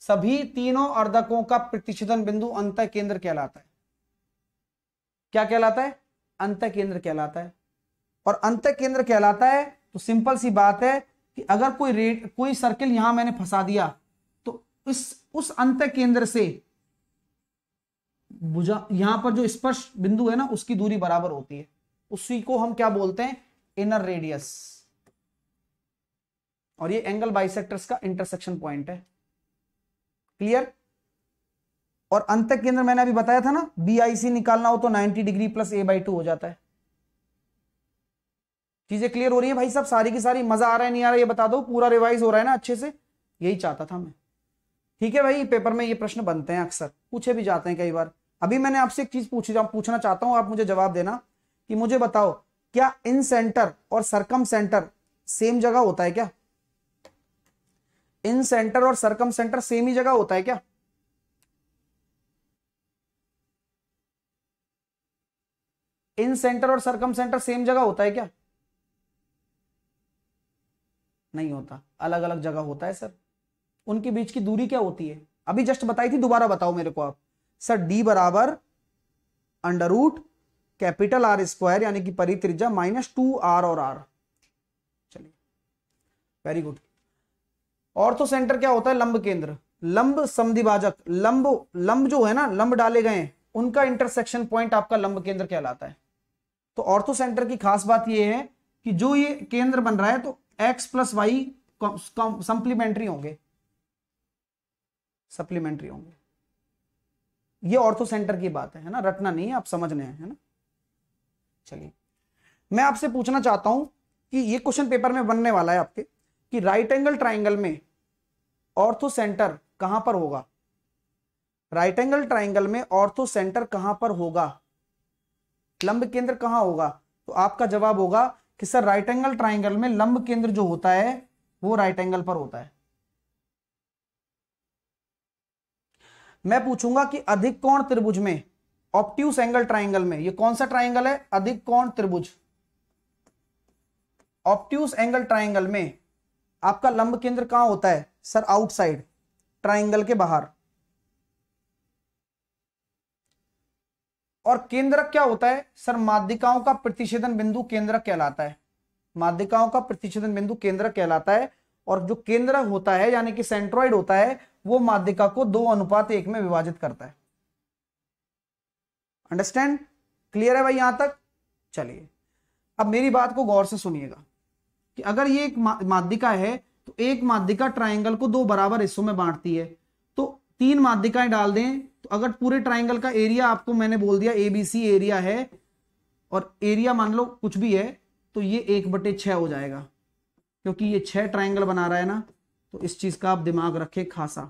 सभी तीनों अर्धकों का प्रतिशोधन बिंदु अंत केंद्र कहलाता है क्या कहलाता है अंत केंद्र कहलाता है और अंत केंद्र कहलाता है तो सिंपल सी बात है कि अगर कोई रेट कोई सर्किल यहां मैंने फंसा दिया तो इस उस अंत केंद्र से बुझा यहां पर जो स्पर्श बिंदु है ना उसकी दूरी बराबर होती है उसी को हम क्या बोलते हैं इनर रेडियस और ये एंगल बाइसेक्टर्स का इंटरसेक्शन पॉइंट है क्लियर और अंतक केंद्र मैंने अभी बताया था ना बीआईसी निकालना हो तो 90 degree plus A by two हो जाता है चीजें क्लियर हो रही है भाई साहब सारी की सारी मजा आ रहा है नहीं आ रहा है ये बता दो पूरा रिवाइज हो रहा है ना अच्छे से यही चाहता था मैं ठीक है भाई पेपर में ये प्रश्न बनते हैं अक्सर पूछे भी जाते हैं कई बार अभी मैंने आपसे एक चीज पूछी पूछना चाहता हूं आप मुझे जवाब देना कि मुझे बताओ क्या इन सेंटर और सरकम सेंटर सेम जगह होता है क्या इन सेंटर और सरकम सेंटर सेम ही जगह होता है क्या इन सेंटर और सरकम सेंटर सेम जगह होता है क्या नहीं होता अलग अलग जगह होता है सर उनके बीच की दूरी क्या होती है अभी जस्ट बताई थी दोबारा बताओ मेरे को आप सर डी बराबर under root capital R square यानी कि परित्रिज्या माइनस टू आर और आर चलिए वेरी गुड ऑर्थो सेंटर क्या होता है लंब केंद्र लंब समधिभाजक लंब लंब जो है ना लंब डाले गए उनका इंटरसेक्शन पॉइंट आपका लंब केंद्र कहलाता है तो ऑर्थो सेंटर की खास बात यह है कि जो ये केंद्र बन रहा है तो एक्स प्लस वाई सप्लीमेंट्री होंगे सप्लीमेंट्री होंगे ये ऑर्थो सेंटर की बात है, है ना रटना नहीं है आप समझने हैं है ना चलिए मैं आपसे पूछना चाहता हूं कि ये क्वेश्चन पेपर में बनने वाला है आपके कि राइट एंगल ट्राइंगल में ऑर्थो सेंटर कहां पर होगा राइट एंगल ट्राइंगल में ऑर्थो सेंटर कहां पर होगा लंब केंद्र कहां होगा तो आपका जवाब होगा कि सर राइट एंगल ट्राइंगल में लंब केंद्र जो होता है वो राइट एंगल पर होता है मैं पूछूंगा कि अधिक कौन त्रिभुज में ऑप्टिव एंगल ट्राइंगल में ये कौन सा ट्राइंगल है अधिक कौन त्रिभुज ऑप्टिव एंगल ट्राइंगल में आपका लंब केंद्र कहां होता है सर आउटसाइड ट्राइंगल के बाहर और केंद्रक क्या होता है सर माध्यिकाओं का प्रतिषेधन बिंदु केंद्रक कहलाता है माध्यिकाओं का प्रतिषेधन बिंदु केंद्रक कहलाता है और जो केंद्र होता है यानी कि सेंट्रोइड होता है वो माध्यिका को दो अनुपात एक में विभाजित करता है अंडरस्टैंड क्लियर है भाई यहां तक चलिए अब मेरी बात को गौर से सुनिएगा कि अगर ये एक माध्यिका है तो एक माध्यिका ट्राइंगल को दो बराबर हिस्सों में बांटती है तो तीन माध्यिकाएं डाल दें तो अगर पूरे ट्राइंगल का एरिया आपको मैंने बोल दिया एबीसी एरिया है और एरिया मान लो कुछ भी है तो ये एक बटे छ हो जाएगा क्योंकि ये छह ट्राइंगल बना रहा है ना तो इस चीज का आप दिमाग रखें खासा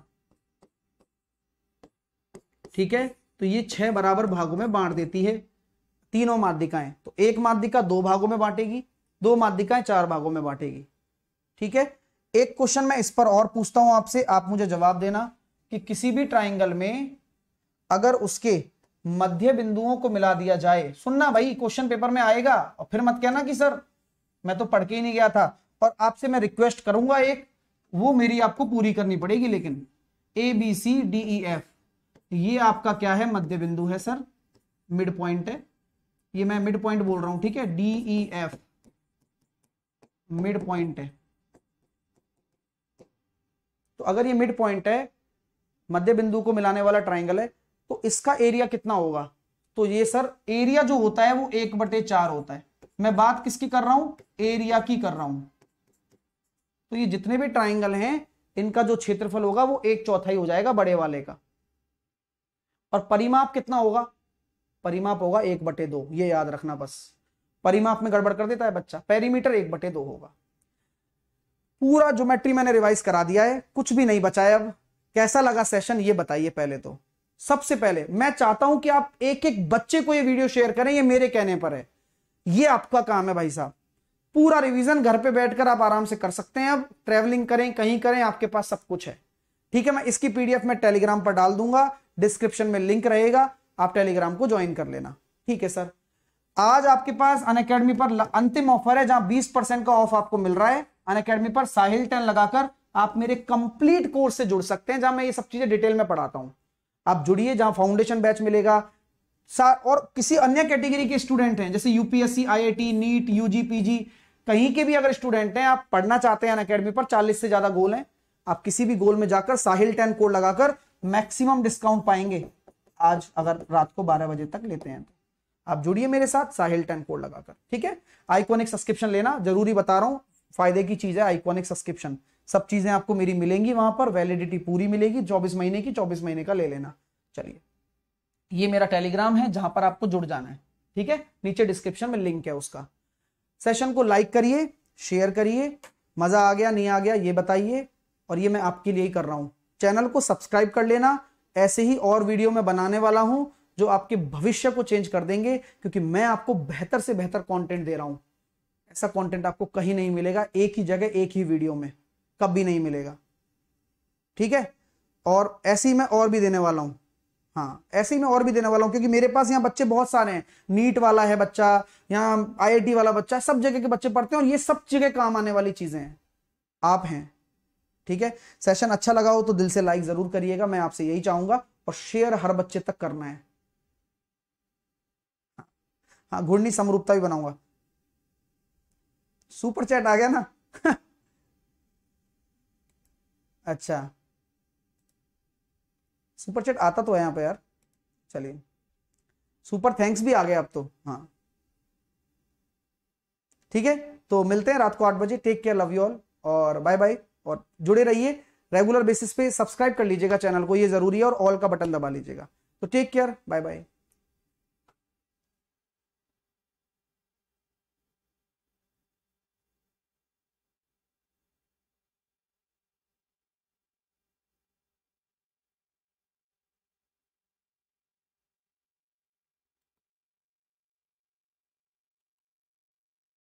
ठीक है तो ये छह बराबर भागों में बांट देती है तीनों माध्यिकाएं तो एक माध्यिका दो भागों में बांटेगी दो माध्यिकाएं चार भागों में बांटेगी ठीक है एक क्वेश्चन मैं इस पर और पूछता हूं आपसे आप मुझे जवाब देना कि किसी भी ट्राइंगल में अगर उसके मध्य बिंदुओं को मिला दिया जाए सुनना भाई क्वेश्चन पेपर में आएगा और फिर मत कहना कि सर मैं तो पढ़ के ही नहीं गया था और आपसे मैं रिक्वेस्ट करूंगा एक वो मेरी आपको पूरी करनी पड़ेगी लेकिन A B C D E F ये आपका क्या है मध्य बिंदु है सर मिड पॉइंट है ये मैं मिड पॉइंट बोल रहा हूं ठीक है D E F mid point है तो अगर ये मिड पॉइंट है मध्य बिंदु को मिलाने वाला ट्राइंगल है तो इसका एरिया कितना होगा तो ये सर एरिया जो होता है वो एक बटे चार होता है मैं बात किसकी कर रहा हूं एरिया की कर रहा हूं तो ये जितने भी ट्राइंगल हैं इनका जो क्षेत्रफल होगा वो एक चौथाई हो जाएगा बड़े वाले का और परिमाप कितना होगा परिमाप होगा एक बटे दो ये याद रखना बस परिमाप में गड़बड़ कर देता है बच्चा पेरीमीटर एक बटे दो होगा पूरा ज्योमेट्री मैंने रिवाइज करा दिया है कुछ भी नहीं बचा है अब कैसा लगा सेशन ये बताइए पहले तो सबसे पहले मैं चाहता हूं कि आप एक एक बच्चे को ये वीडियो शेयर करें ये मेरे कहने पर है ये आपका काम है भाई साहब पूरा रिवीजन घर पे बैठकर आप आराम से कर सकते हैं अब ट्रेवलिंग करें कहीं करें आपके पास सब कुछ है ठीक है मैं इसकी पीडीएफ में टेलीग्राम पर डाल दूंगा डिस्क्रिप्शन में लिंक रहेगा आप टेलीग्राम को ज्वाइन कर लेना ठीक है सर आज आपके पास अन अकेडमी पर अंतिम ऑफर है जहां 20 परसेंट का ऑफ आपको मिल रहा है अन अकेडमी पर साहिल टेन लगाकर आप मेरे कंप्लीट कोर्स से जुड़ सकते हैं जहां मैं ये सब चीजें डिटेल में पढ़ाता हूं आप जुड़िए जहां फाउंडेशन बैच मिलेगा और किसी अन्य कैटेगरी के स्टूडेंट हैं जैसे यूपीएससी आई नीट यूजीपीजी कहीं के भी अगर स्टूडेंट हैं आप पढ़ना चाहते हैं अन अकेडमी पर चालीस से ज्यादा गोल है आप किसी भी गोल में जाकर साहिल टेन कोड लगाकर मैक्सिमम डिस्काउंट पाएंगे आज अगर रात को बारह बजे तक लेते हैं तो आप जुड़िए मेरे साथ साहिल टेन कोड लगाकर ठीक है आइकॉनिक सब्सक्रिप्शन लेना जरूरी बता रहा हूं फायदे की चीज है आइकॉनिक सब्सक्रिप्शन सब चीजें आपको मेरी मिलेंगी वहां पर वैलिडिटी पूरी मिलेगी चौबीस महीने की चौबीस महीने का ले लेना चलिए ये मेरा टेलीग्राम है जहां पर आपको जुड़ जाना है ठीक है नीचे डिस्क्रिप्शन में लिंक है उसका सेशन को लाइक करिए शेयर करिए मजा आ गया नहीं आ गया ये बताइए और ये मैं आपके लिए ही कर रहा हूं चैनल को सब्सक्राइब कर लेना ऐसे ही और वीडियो में बनाने वाला हूं जो आपके भविष्य को चेंज कर देंगे क्योंकि मैं आपको बेहतर से बेहतर कंटेंट दे रहा हूं ऐसा कंटेंट आपको कहीं नहीं मिलेगा एक ही जगह एक ही वीडियो में कभी नहीं मिलेगा ठीक है और ऐसी मैं और भी देने वाला हूं हाँ ऐसे ही मैं और भी देने वाला हूं क्योंकि मेरे पास यहाँ बच्चे बहुत सारे हैं नीट वाला है बच्चा यहाँ आईआईटी वाला बच्चा सब जगह के बच्चे पढ़ते हैं और ये सब जगह काम आने वाली चीज़ें हैं आप हैं ठीक है सेशन अच्छा लगा हो तो दिल से लाइक ज़रूर करिएगा मैं आपसे यही चाहूंगा और शेयर हर बच्चे तक करना है हाँ घूर्णी समरूपता भी बनाऊंगा सुपर चैट आ गया ना अच्छा सुपर चैट आता तो है यहाँ पे यार चलिए सुपर थैंक्स भी आ गया अब तो हाँ ठीक है तो मिलते हैं रात को आठ बजे take care love you all और बाय बाय और जुड़े रहिए रेगुलर बेसिस पे सब्सक्राइब कर लीजिएगा चैनल को ये जरूरी है और ऑल का बटन दबा लीजिएगा तो टेक केयर बाय बाय